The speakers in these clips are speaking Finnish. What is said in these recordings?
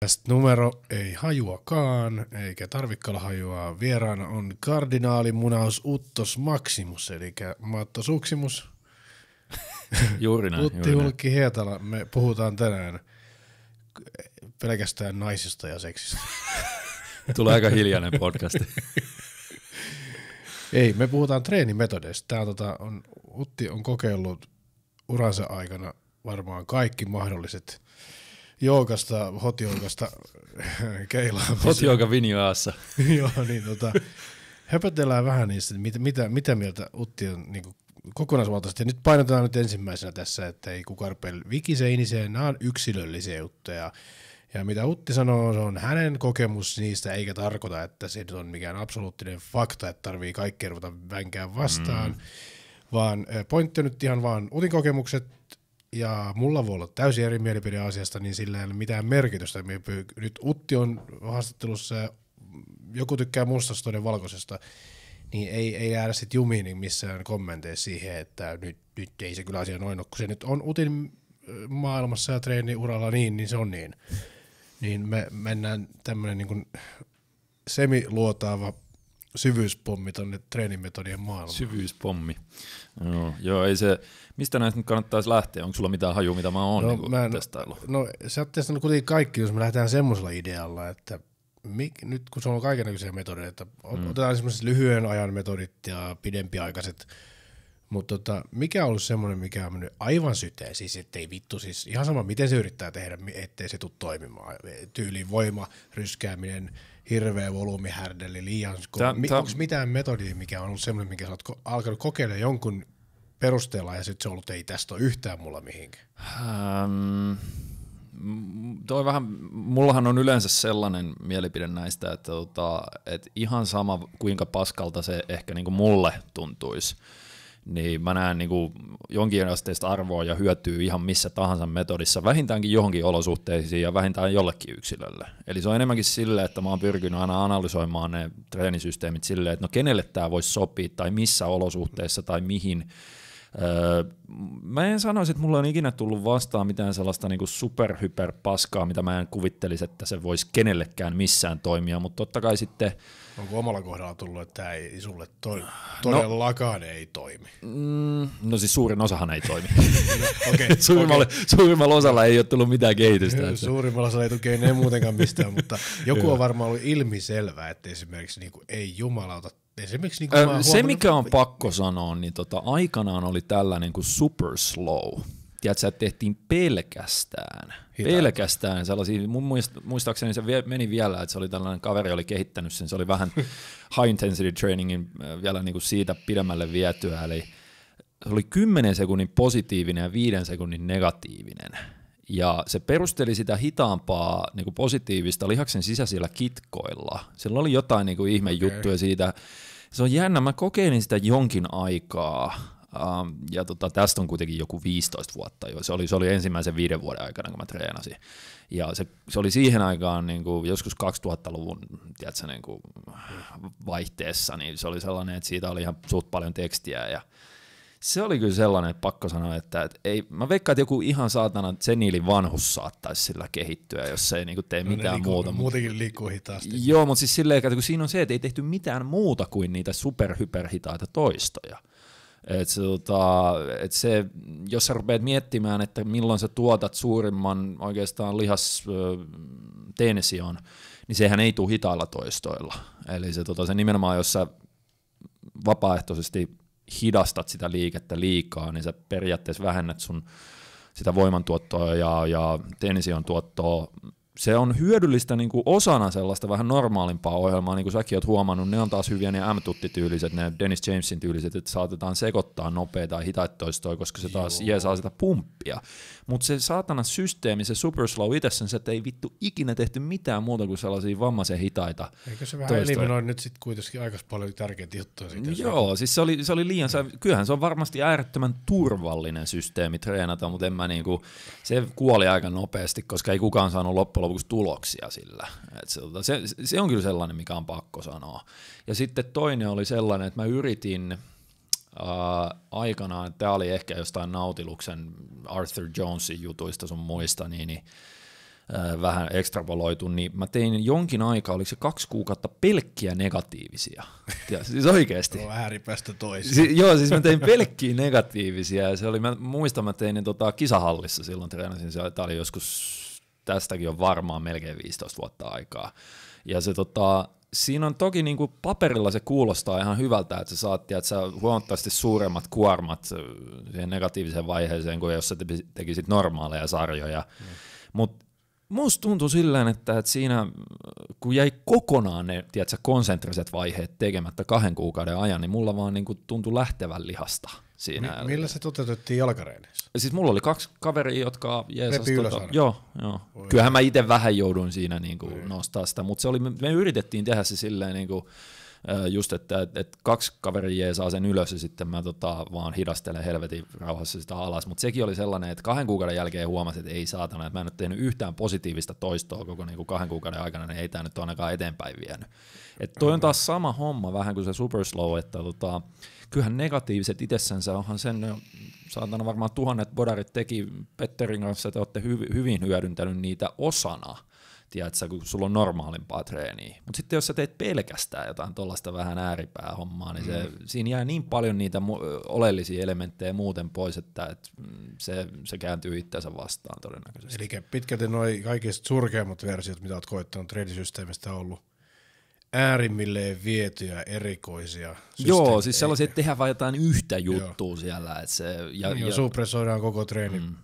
Tästä numero ei hajuakaan, eikä tarvikkala hajua. Vieraana on kardinaalimunaus Uttos Maximus, eli Matto Suksimus. juuri näin. Utti Hulkki Hietala, me puhutaan tänään pelkästään naisista ja seksistä. Tulee aika hiljainen podcast. ei, me puhutaan treenimetodeista. Tää tota, on, Utti on kokeillut uransa aikana varmaan kaikki mahdolliset – joukasta, hotjoogasta keilaamisen. Hotjouka vinjoassa. Joo, niin tota, höpötellään vähän niistä, mitä, mitä, mitä mieltä Utti on niin kuin, kokonaisvaltaisesti. Ja nyt painotetaan nyt ensimmäisenä tässä, että ei kukaan rupea vikiseiniseen, nämä on yksilöllisiä juttuja. Ja mitä Utti sanoo, se on hänen kokemus niistä, eikä tarkoita, että se on mikään absoluuttinen fakta, että tarvii kaikkea ruveta vänkään vastaan. Mm. Vaan eh, pointti on nyt ihan vaan Utin kokemukset, ja mulla voi olla täysin eri mielipide asiasta, niin sillä ei ole mitään merkitystä. Nyt Utti on haastattelussa, joku tykkää mustasta, toinen valkoisesta, niin ei, ei jäädä sitten jumiin missään kommenteissa siihen, että nyt, nyt ei se kyllä asia noin ole, kun se nyt on Utin maailmassa ja treeniuralla niin, niin se on niin. Niin me mennään tämmöinen niin semiluotaava syvyyspommi on treenimetodien maailma. Syvyyspommi. Joo, joo ei se, mistä näistä nyt kannattaisi lähteä? Onko sulla mitään haju, mitä mä oon no, niin testaillut? No sä oot testannut kuitenkin kaikki, jos me lähdetään semmoisella idealla, että mik, nyt kun se on kaikenlaisia metodeja, että mm. otetaan semmoiset lyhyen ajan metodit ja pidempiaikaiset, mutta tota, mikä on ollut semmoinen, mikä on mennyt aivan syteen, siis ettei vittu, siis ihan sama miten se yrittää tehdä, ettei se tule toimimaan, tyyli, voima, ryskääminen, hirveä volyymiharde, liian kova. Mi- Onko mitään metodia, mikä on ollut semmoinen, minkä sä oot ko- alkanut kokeilla jonkun perusteella ja sitten se on ollut, ei tästä ole yhtään mulla mihinkään? Um, toi vähän, mullahan on yleensä sellainen mielipide näistä, että, tota, että ihan sama kuinka paskalta se ehkä niinku mulle tuntuisi, niin mä näen niin kuin asteista arvoa ja hyötyä ihan missä tahansa metodissa, vähintäänkin johonkin olosuhteisiin ja vähintään jollekin yksilölle. Eli se on enemmänkin sille, että mä oon pyrkinyt aina analysoimaan ne treenisysteemit silleen, että no kenelle tämä voisi sopia tai missä olosuhteissa tai mihin. Öö, mä en sanoisi, että mulla on ikinä tullut vastaan mitään sellaista niin superhyperpaskaa, mitä mä en kuvittelisi, että se voisi kenellekään missään toimia, mutta totta kai sitten – Onko omalla kohdalla tullut, että tämä ei sulle toi, no. todellakaan no, ei toimi? Mm, no siis suurin osahan ei toimi. no, okay, suurimmalla, okay. suurimmalla osalla ei ole tullut mitään kehitystä. Että. Suurimmalla osalla ei tule ei muutenkaan mistään, mutta joku on varmaan ollut ilmiselvää, että esimerkiksi niin kuin, ei jumalauta Esimerkiksi niin kuin öö, se, mikä on pakko sanoa, niin tota, aikanaan oli tällainen kuin super slow tiedätkö, että tehtiin pelkästään, Hitaita. pelkästään sellaisia, mun muist, muistaakseni se meni vielä, että se oli tällainen kaveri oli kehittänyt sen, se oli vähän high intensity trainingin äh, vielä niin kuin siitä pidemmälle vietyä, eli se oli 10 sekunnin positiivinen ja 5 sekunnin negatiivinen. Ja se perusteli sitä hitaampaa niin kuin positiivista lihaksen sisäisillä kitkoilla. Sillä oli jotain niin kuin ihmejuttuja okay. siitä. Se on jännä, mä kokeilin sitä jonkin aikaa ja tota, tästä on kuitenkin joku 15 vuotta jo. Se oli, se oli ensimmäisen viiden vuoden aikana, kun mä treenasin. Ja se, se oli siihen aikaan niin kuin joskus 2000-luvun tiedätkö, niin kuin vaihteessa, niin se oli sellainen, että siitä oli ihan suht paljon tekstiä ja se oli kyllä sellainen, että pakko sanoa, että, että ei, mä veikkaan, että joku ihan saatana seniilin vanhus saattaisi sillä kehittyä, jos se ei kuin niinku tee no mitään muuta. Muutenkin liikkuu hitaasti. Joo, mutta siis silleen, että kun siinä on se, että ei tehty mitään muuta kuin niitä superhyperhitaita toistoja. Et se, tota, et se, jos sä rupeat miettimään, että milloin sä tuotat suurimman oikeastaan lihastension, niin sehän ei tule hitailla toistoilla. Eli se, tota, se nimenomaan, jos sä vapaaehtoisesti hidastat sitä liikettä liikaa, niin sä periaatteessa vähennät sun sitä voimantuottoa ja, ja tension tuottoa se on hyödyllistä niin kuin osana sellaista vähän normaalimpaa ohjelmaa, niin kuin säkin oot huomannut, ne on taas hyviä ne M-tutti-tyyliset, ne Dennis Jamesin tyyliset, että saatetaan sekoittaa nopeita ja hitaittoistoa, koska se taas Joo. jeesaa sitä pumppia. Mutta se saatana systeemi, se slow itsessään, se ei vittu ikinä tehty mitään muuta kuin sellaisia vammaisia hitaita Eikö se vähän eliminoi nyt sitten kuitenkin aika paljon tärkeitä juttuja siitä? Joo, se... siis se oli, se oli liian, se, kyllähän se on varmasti äärettömän turvallinen systeemi treenata, mutta en mä niinku, se kuoli aika nopeasti, koska ei kukaan saanut loppujen lopuksi tuloksia sillä. Et se, tota, se, se on kyllä sellainen, mikä on pakko sanoa. Ja sitten toinen oli sellainen, että mä yritin äh, aikanaan, tämä oli ehkä jostain nautiluksen Arthur Jonesin jutuista sun muista, niin, niin äh, vähän ekstrapoloitu, niin mä tein jonkin aikaa, oliko se kaksi kuukautta, pelkkiä negatiivisia. Ja, siis oikeasti. Tuo ääripästä toisiin. Si- joo, siis mä tein pelkkiä negatiivisia, ja se oli, mä muistan, mä tein ne tota, kisahallissa silloin treenasin, se oli joskus tästäkin on varmaan melkein 15 vuotta aikaa. Ja se tota, siinä on toki niin kuin paperilla se kuulostaa ihan hyvältä, että sä saat tiedät, sä huomattavasti suuremmat kuormat siihen negatiiviseen vaiheeseen kuin jos sä tekisit normaaleja sarjoja. Mm. Mutta musta tuntui silleen, että, että siinä kun jäi kokonaan ne tiedätkö, konsentriset vaiheet tekemättä kahden kuukauden ajan, niin mulla vaan niin kuin tuntui lähtevän lihasta siinä. M- millä se toteutettiin jalkareeneissä? Siis mulla oli kaksi kaveria, jotka jeesas, tota, joo, joo. Kyllähän mä itse vähän jouduin siinä niinku niin kuin, nostaa sitä, mutta se oli, me, me yritettiin tehdä se silleen niin kuin, just, että, et, et kaksi kaveria saa sen ylös ja sitten mä tota, vaan hidastelen helvetin rauhassa sitä alas. Mutta sekin oli sellainen, että kahden kuukauden jälkeen huomasin, että ei saatana, että mä en ole tehnyt yhtään positiivista toistoa koko niin kuin kahden kuukauden aikana, niin ei tämä nyt ainakaan eteenpäin vienyt. Et toi on taas sama homma vähän kuin se Super Slow, että tota, kyllähän negatiiviset itsessänsä onhan sen, no, saatana varmaan tuhannet bodarit teki Petterin kanssa, että olette hyv- hyvin hyödyntänyt niitä osana, tiedätkö, kun sulla on normaalimpaa treeniä. Mutta sitten jos sä teet pelkästään jotain tuollaista vähän ääripää hommaa, niin se, mm. siinä jää niin paljon niitä mu- oleellisia elementtejä muuten pois, että et se, se kääntyy itseänsä vastaan todennäköisesti. Eli pitkälti noin kaikista surkeimmat versiot, mitä oot koittanut treenisysteemistä on ollut äärimmilleen vietyjä erikoisia Joo, siis sellaisia, että tehdään vain jotain yhtä juttua Joo. siellä. Että se, ja, niin, ja, ja supressoidaan koko treeni mm.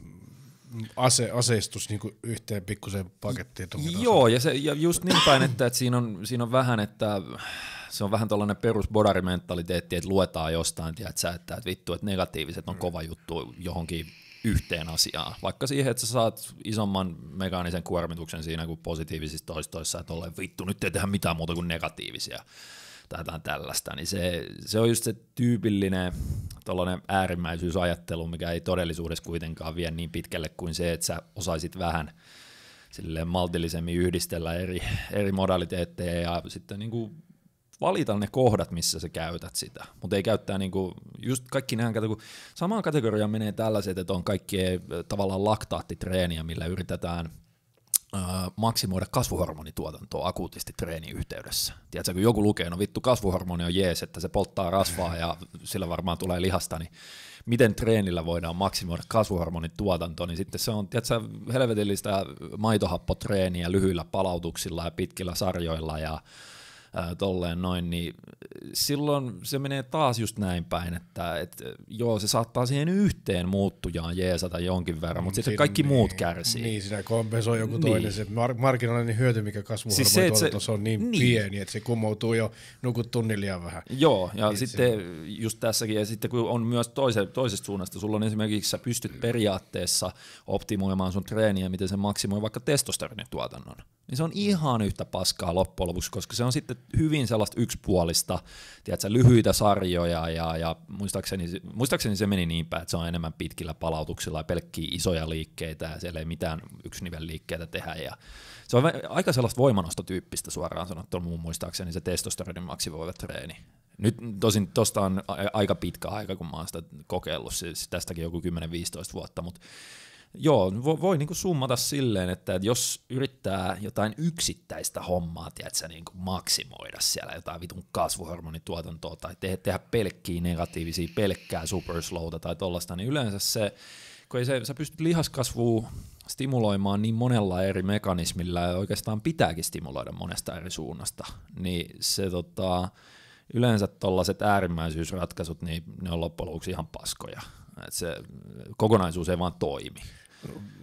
ase, aseistus niin kuin yhteen pikkuseen pakettiin. Joo, ja, se, ja just niin päin, että, että siinä, on, siinä on vähän, että se on vähän tällainen perus bodarimentaliteetti, että luetaan jostain, tiedätkö, että, että vittu, että negatiiviset on mm. kova juttu johonkin yhteen asiaan, vaikka siihen, että sä saat isomman mekaanisen kuormituksen siinä kuin positiivisissa toistoissa, että ole vittu, nyt ei tehdä mitään muuta kuin negatiivisia tai jotain tällaista, niin se, se on just se tyypillinen tuollainen äärimmäisyysajattelu, mikä ei todellisuudessa kuitenkaan vie niin pitkälle kuin se, että sä osaisit vähän silleen maltillisemmin yhdistellä eri, eri modaliteetteja ja sitten niin kuin valita ne kohdat, missä sä käytät sitä, mutta ei käyttää niinku, just kaikki nämä, kun samaan kategoriaan menee tällaiset, että on kaikkea eh, tavallaan laktaattitreeniä, millä yritetään maksimoida kasvuhormonituotantoa akuutisti treenin yhteydessä. Tiedätkö, kun joku lukee, no vittu kasvuhormoni on jees, että se polttaa rasvaa ja sillä varmaan tulee lihasta, niin miten treenillä voidaan maksimoida kasvuhormonituotantoa, niin sitten se on tiedätkö, helvetillistä maitohappotreeniä lyhyillä palautuksilla ja pitkillä sarjoilla ja ää, tolleen noin, niin silloin se menee taas just näin päin, että et, joo, se saattaa siihen yhteen muuttujaan jeesata jonkin verran, mutta mm, sitten kaikki niin, muut kärsii. Niin, siinä kompensoi joku niin. toinen. Se mar- markkinoinnin hyöty, mikä kasvuhormonituotannossa siis se, se, on niin, niin pieni, että se kumoutuu jo nukut liian vähän. Joo, ja niin sitten se. just tässäkin, ja sitten kun on myös toise, toisesta suunnasta, sulla on esimerkiksi, sä pystyt periaatteessa optimoimaan sun treeniä, miten se maksimoi vaikka testosteronituotannon niin se on ihan yhtä paskaa loppujen lopuksi, koska se on sitten hyvin sellaista yksipuolista, tiedätkö, lyhyitä sarjoja ja, ja muistaakseni, muistaakseni, se meni niin päin, että se on enemmän pitkillä palautuksilla ja pelkkiä isoja liikkeitä ja siellä ei mitään yksinivel liikkeitä tehdä ja se on aika sellaista voimanostotyyppistä suoraan sanottuna muun muistaakseni se testosteronin treeni. Nyt tosin tuosta on aika pitkä aika, kun mä oon sitä kokeillut, siis tästäkin joku 10-15 vuotta, mutta joo, voi niin kuin summata silleen, että jos yrittää jotain yksittäistä hommaa, tiedätkö, niin kuin maksimoida siellä jotain vitun kasvuhormonituotantoa tai te- tehdä pelkkiä negatiivisia, pelkkää superslowta tai tollaista, niin yleensä se, kun ei se, sä pystyt lihaskasvua stimuloimaan niin monella eri mekanismilla ja oikeastaan pitääkin stimuloida monesta eri suunnasta, niin se tota, yleensä tällaiset äärimmäisyysratkaisut, niin ne on loppujen lopuksi ihan paskoja. Et se kokonaisuus ei vaan toimi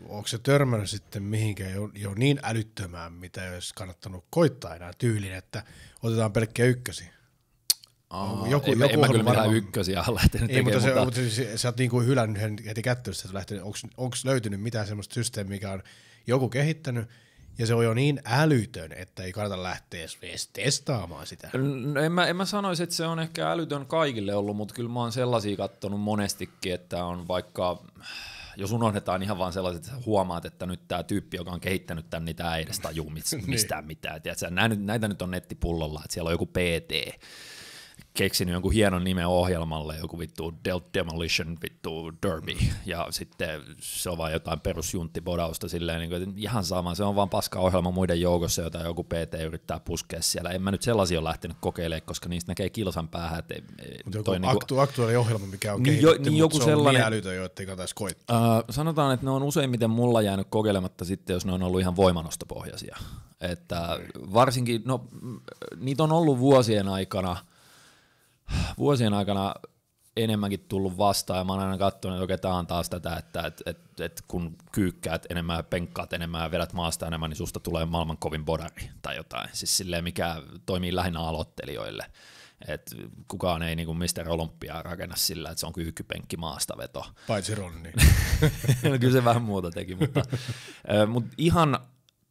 onko se törmännyt sitten mihinkään jo, jo niin älyttömään, mitä ei olisi kannattanut koittaa enää tyyliin, että otetaan pelkkä ykkösi? Aa, joku, en, joku en mä kyllä varmaan... ykkösiä ole lähtenyt ei, tekemään. Mutta, mutta... Sä, siis sä oot niin kuin hylännyt heti kättelystä, lähtenyt, onko löytynyt mitään sellaista systeemiä, mikä on joku kehittänyt, ja se on jo niin älytön, että ei kannata lähteä edes testaamaan sitä. No, no en, mä, en mä sanoisi, että se on ehkä älytön kaikille ollut, mutta kyllä mä oon sellaisia kattonut monestikin, että on vaikka jos unohdetaan ihan vaan sellaiset, että huomaat, että nyt tämä tyyppi, joka on kehittänyt tämän, niin tämä ei edes tajuu niin. mistään mitään. Tiedätkö? Näitä, näitä nyt on nettipullolla, että siellä on joku PT, keksinyt jonkun hienon nimen ohjelmalle, joku vittu Del Demolition vittu Derby, ja sitten se on vaan jotain perusjunttibodausta silleen, niin kuin, ihan sama, se on vaan paska ohjelma muiden joukossa, jota joku PT yrittää puskea siellä. En mä nyt sellaisia ole lähtenyt kokeilemaan, koska niistä näkee kilsan päähän. Että joku niinku- aktu- niinku, aktuaali ohjelma, mikä on niin kehitetty, jo, niin joku se sellainen, on älytön, jo, ettei kannattaisi koittaa. Uh, sanotaan, että ne on useimmiten mulla jäänyt kokeilematta sitten, jos ne on ollut ihan voimanostopohjaisia. Että varsinkin, no niitä on ollut vuosien aikana – vuosien aikana enemmänkin tullut vastaan ja mä oon aina katsonut, että okei, tämä on taas tätä, että et, et, et, kun kyykkäät enemmän ja penkkaat enemmän ja vedät maasta enemmän, niin susta tulee maailman kovin bodari tai jotain. Siis silleen, mikä toimii lähinnä aloittelijoille. Et kukaan ei niinku Mr. Olympia rakenna sillä, että se on kyykkypenkki maastaveto. Paitsi Ronni. no, kyllä se vähän muuta teki, mutta, mutta ihan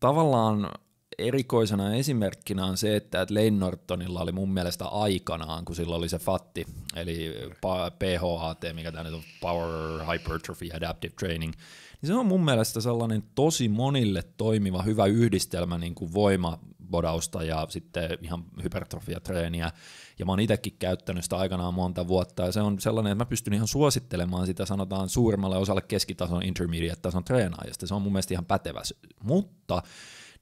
tavallaan erikoisena esimerkkinä on se, että Nortonilla oli mun mielestä aikanaan, kun sillä oli se fatti, eli PHAT, mikä tämä nyt on Power Hypertrophy Adaptive Training, niin se on mun mielestä sellainen tosi monille toimiva hyvä yhdistelmä niin kuin voimabodausta ja sitten ihan hypertrofiatreeniä. Ja mä oon itsekin käyttänyt sitä aikanaan monta vuotta ja se on sellainen, että mä pystyn ihan suosittelemaan sitä sanotaan suurimmalle osalle keskitason intermediate-tason treenaajista. Se on mun mielestä ihan pätevä. Mutta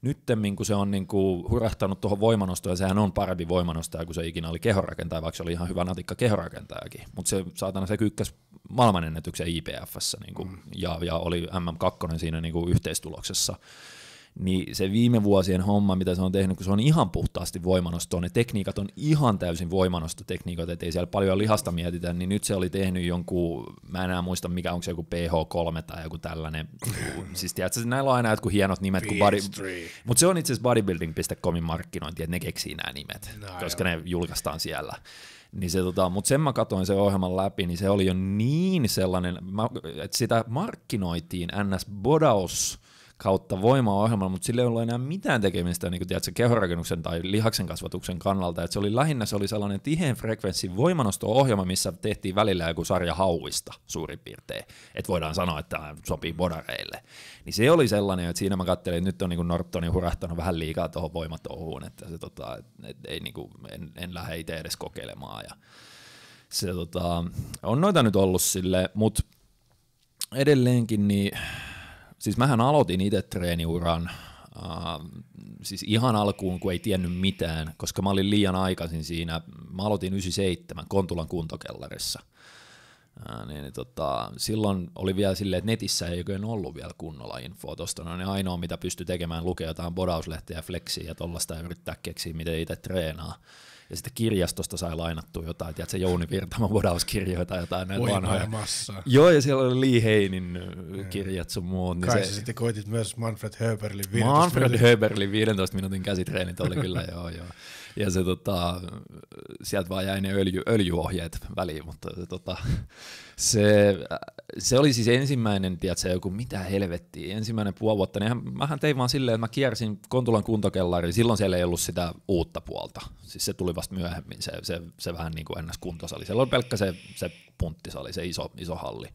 Nyttemmin, kun se on niin kuin hurahtanut tuohon voimanostoon, ja sehän on parempi voimanostaja kuin se ikinä oli kehorakentaja, vaikka se oli ihan hyvä natikka kehorakentajakin. Mutta se saatana se kyykkäsi maailmanennetyksen IPFssä niin kuin, mm. ja, ja, oli MM2 siinä niin kuin yhteistuloksessa niin se viime vuosien homma, mitä se on tehnyt, kun se on ihan puhtaasti voimanostoa, ne tekniikat on ihan täysin tekniikat, ettei siellä paljon lihasta mietitä, niin nyt se oli tehnyt jonkun, mä enää muista mikä, onko se joku PH3 tai joku tällainen, siis tiedätkö, näillä on aina jotkut hienot nimet, body, mutta se on itse asiassa bodybuilding.comin markkinointi, että ne keksii nämä nimet, no, koska joo. ne julkaistaan siellä. Niin se, tota, mutta sen mä katsoin sen ohjelman läpi, niin se oli jo niin sellainen, että sitä markkinoitiin NS Bodaus kautta voimaohjelmalla, mutta sillä ei ollut enää mitään tekemistä niin kuin, tiedätkö, kehorakennuksen tai lihaksen kasvatuksen kannalta. Et se oli lähinnä se oli sellainen tiheen frekvenssin voimanosto-ohjelma, missä tehtiin välillä joku sarja hauista suurin piirtein, että voidaan sanoa, että tämä sopii bodareille. Niin se oli sellainen, että siinä mä katselin, että nyt on niin Nortoni hurahtanut vähän liikaa tuohon voimatouhuun, että se, tota, et, et, ei, niin kuin, en, en lähde itse edes kokeilemaan. Ja se, tota, on noita nyt ollut sille, mutta edelleenkin niin Siis mähän aloitin itse treeniuran Uh, siis ihan alkuun, kun ei tiennyt mitään, koska mä olin liian aikaisin siinä. Mä aloitin 97 Kontulan kuntokellarissa. Uh, niin, tota, silloin oli vielä silleen, että netissä ei oikein ollut vielä kunnolla infoa tuosta. No, niin ainoa, mitä pystyi tekemään, lukea jotain bodauslehteä, flexiä ja tollaista ja yrittää keksiä, miten itse treenaa ja sitten kirjastosta sai lainattua jotain, se Jouni Virtama Vodauskirjoja tai jotain näitä vanhoja. Massa. Joo, ja siellä oli Lee Heinin kirjat sun muut. Niin Kai se... sitten koitit myös Manfred Höberlin 15 Manfred minuutin. Höberlin 15 minuutin käsitreenit oli kyllä, joo joo. Ja se tota, sieltä vaan jäi ne öljy, öljyohjeet väliin, mutta se, tota, se se oli siis ensimmäinen, tiedätkö, joku mitä helvettiä, ensimmäinen puoli vuotta, niin mähän tein vaan silleen, että mä kiersin Kontulan kuntokellariin, silloin siellä ei ollut sitä uutta puolta, siis se tuli vasta myöhemmin, se, se, se vähän niin kuin ennäs kuntosali, siellä oli pelkkä se, se punttisali, se iso, iso halli.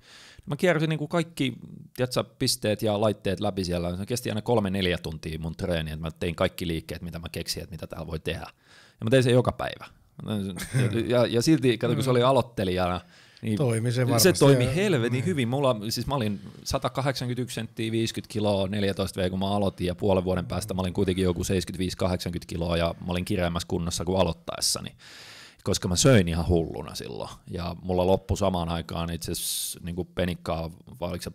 Mä kiersin niin kuin kaikki tiedätkö, pisteet ja laitteet läpi siellä, se kesti aina kolme neljä tuntia mun treeni, että mä tein kaikki liikkeet, mitä mä keksin, että mitä täällä voi tehdä. Ja mä tein sen joka päivä. Ja, ja silti, kato, kun se oli aloittelijana, niin toimi se varmasti. Se toimi helvetin niin. hyvin. Mulla, siis mä olin 181 senttiä 50 kiloa 14 V, kun mä aloitin, ja puolen vuoden päästä mä olin kuitenkin joku 75-80 kiloa, ja mä olin kireämmässä kunnossa kuin aloittaessani koska mä söin ihan hulluna silloin. Ja mulla loppu samaan aikaan itse asiassa niin penikkaa, vai oliko se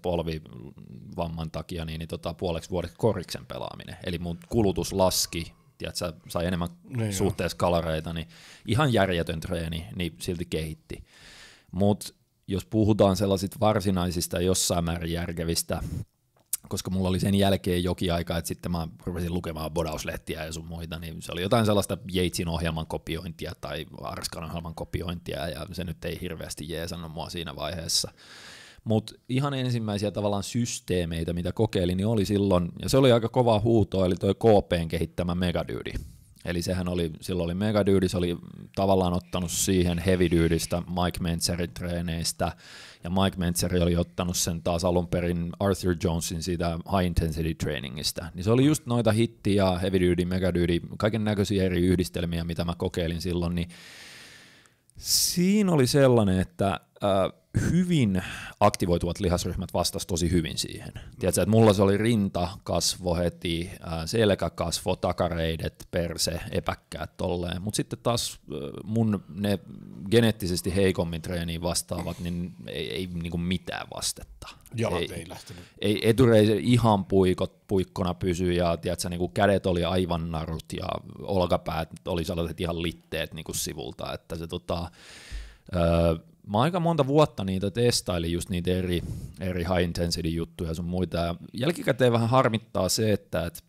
vamman takia, niin, niin tota, puoleksi vuodeksi koriksen pelaaminen. Eli mun kulutus laski, tiedätkö, sai enemmän niin suhteessa kaloreita, niin ihan järjetön treeni, niin silti kehitti. Mutta jos puhutaan sellaisista varsinaisista jossain määrin järkevistä, koska mulla oli sen jälkeen jokin aika, että sitten mä rupesin lukemaan bodauslehtiä ja sun muita, niin se oli jotain sellaista Jeitsin ohjelman kopiointia tai Arskan ohjelman kopiointia, ja se nyt ei hirveästi jeesannut mua siinä vaiheessa. Mutta ihan ensimmäisiä tavallaan systeemeitä, mitä kokeilin, niin oli silloin, ja se oli aika kova huuto, eli toi KPn kehittämä Megadyydi Eli sehän oli, silloin oli megadyydis, oli tavallaan ottanut siihen heavydyydistä Mike Mentzerin treeneistä, ja Mike Mentzeri oli ottanut sen taas alun perin Arthur Jonesin siitä high intensity trainingista. Niin se oli just noita hittiä, mega megadyydi, kaiken näköisiä eri yhdistelmiä, mitä mä kokeilin silloin, niin siinä oli sellainen, että äh, hyvin aktivoituvat lihasryhmät vastas tosi hyvin siihen. Tiedätkö, että mulla se oli rinta, kasvo heti, kasvo, takareidet, perse, epäkkäät tolleen, mutta sitten taas mun ne geneettisesti heikommin treeniin vastaavat, niin ei, ei niin kuin mitään vastetta. Jalat ei, ei lähtenyt. Ei, eturei ihan puikot, puikkona pysy ja tiedätkö, niin kuin kädet oli aivan narut ja olkapäät oli sellaiset ihan litteet niin kuin sivulta, että se tota, öö, mä aika monta vuotta niitä testailin, just niitä eri, eri high intensity juttuja sun muita. Ja jälkikäteen vähän harmittaa se, että et,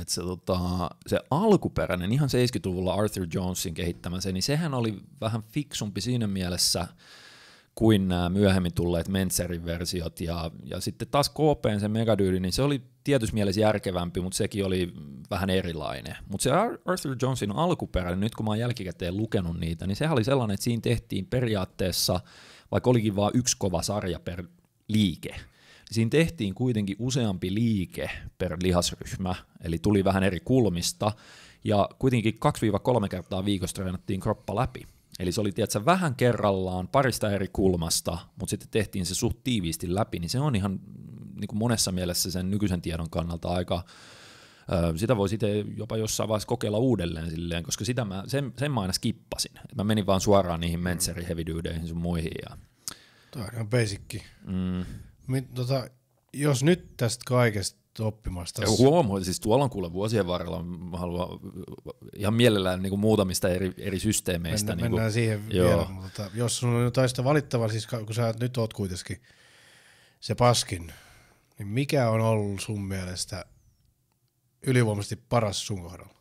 et se, tota, se alkuperäinen, ihan 70-luvulla Arthur Jonesin kehittämä se, niin sehän oli vähän fiksumpi siinä mielessä, kuin nämä myöhemmin tulleet Mentzerin versiot. Ja, ja sitten taas KP se megadyyli, niin se oli tietyssä mielessä järkevämpi, mutta sekin oli vähän erilainen. Mutta se Arthur Jonesin alkuperäinen, nyt kun mä oon jälkikäteen lukenut niitä, niin sehän oli sellainen, että siinä tehtiin periaatteessa, vaikka olikin vain yksi kova sarja per liike, niin siinä tehtiin kuitenkin useampi liike per lihasryhmä, eli tuli vähän eri kulmista, ja kuitenkin 2-3 kertaa viikossa treenattiin kroppa läpi. Eli se oli tiedätkö, vähän kerrallaan parista eri kulmasta, mutta sitten tehtiin se suht tiiviisti läpi, niin se on ihan mm, niin kuin monessa mielessä sen nykyisen tiedon kannalta aika, sitä voi sitten jopa jossain vaiheessa kokeilla uudelleen silleen, koska sitä mä, sen, sen mä aina skippasin. mä menin vaan suoraan niihin mentseri mm. heavy sun muihin. Ja... Tämä on ihan basicki. Mm. tota, jos nyt tästä kaikesta oppimasta. Huomaa, siis tuolla on kuule vuosien varrella, mä haluan äh, ihan mielellään niin kuin muutamista eri, eri systeemeistä. Mennään, niin kuin, mennään siihen joo. vielä, mutta jos sun on jotain sitä valittavaa, siis kun sä nyt oot kuitenkin se paskin, niin mikä on ollut sun mielestä ylivoimaisesti paras sun kohdalla?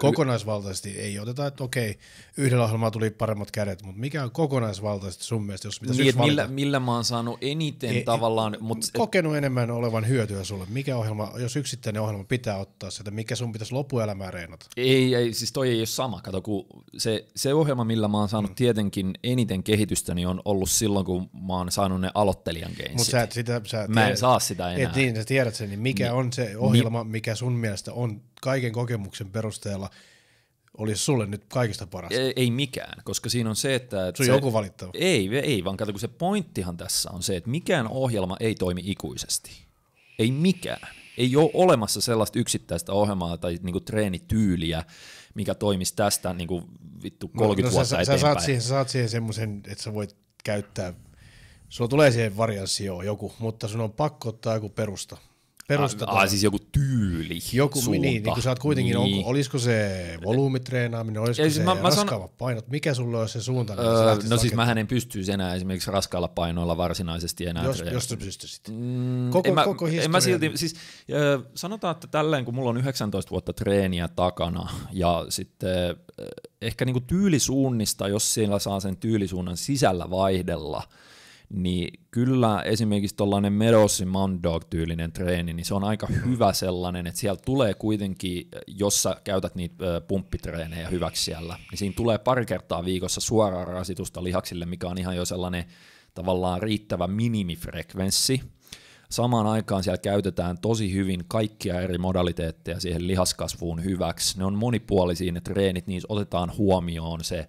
kokonaisvaltaisesti ei oteta, että okei, yhdellä ohjelmalla tuli paremmat kädet, mutta mikä on kokonaisvaltaisesti sun mielestä, jos pitäisi niin, millä, millä mä oon saanut eniten ei, tavallaan... Mut, kokenut enemmän olevan hyötyä sulle. Mikä ohjelma, jos yksittäinen ohjelma pitää ottaa sitä, mikä sun pitäisi loppuelämää reenata? Ei, ei, siis toi ei ole sama. Kato, kun se, se ohjelma, millä mä oon saanut mm. tietenkin eniten kehitystä, niin on ollut silloin, kun mä oon saanut ne aloittelijan keinsit. Mutta sä, et sitä, sä tiedät, mä en saa sitä enää. Et niin, sä tiedät sen, niin mikä Ni, on se ohjelma, mikä sun mielestä on kaiken kokemuksen perusteella olisi sulle nyt kaikista paras? Ei, ei mikään, koska siinä on se, että... että se on joku valittava. Ei, ei, vaan kato, kun se pointtihan tässä on se, että mikään ohjelma ei toimi ikuisesti. Ei mikään. Ei ole olemassa sellaista yksittäistä ohjelmaa tai niinku treenityyliä, mikä toimisi tästä niinku, vittu 30 no, no, vuotta sä, eteenpäin. Sä saat siihen, siihen semmoisen, että sä voit käyttää, sulla tulee siihen varianssi joku, mutta sun on pakko ottaa joku perusta. Perustata. Ai siis joku tyyli, Joku, suunta. Niin, niin kuin sä oot kuitenkin, niin. onko, olisiko se volyymitreenaaminen, olisiko ja siis se mä, mä raskaavat painot, mikä sulla olisi se suunta? Niin öö, niin no siis mähän en pystyisi siis enää esimerkiksi raskaalla painoilla varsinaisesti enää. Jos, jos sä pystyisit. Mm, koko, en mä, koko en mä silti, siis äh, sanotaan, että tälleen kun mulla on 19 vuotta treeniä takana ja sitten äh, ehkä kuin niinku tyylisuunnista, jos siellä saa sen tyylisuunnan sisällä vaihdella – niin kyllä esimerkiksi tuollainen Medosin Mount Dog-tyylinen treeni, niin se on aika hyvä sellainen, että siellä tulee kuitenkin, jos sä käytät niitä pumppitreenejä hyväksi siellä, niin siinä tulee pari kertaa viikossa suoraa rasitusta lihaksille, mikä on ihan jo sellainen tavallaan riittävä minimifrekvenssi. Samaan aikaan siellä käytetään tosi hyvin kaikkia eri modaliteetteja siihen lihaskasvuun hyväksi. Ne on monipuolisia ne treenit, niissä otetaan huomioon se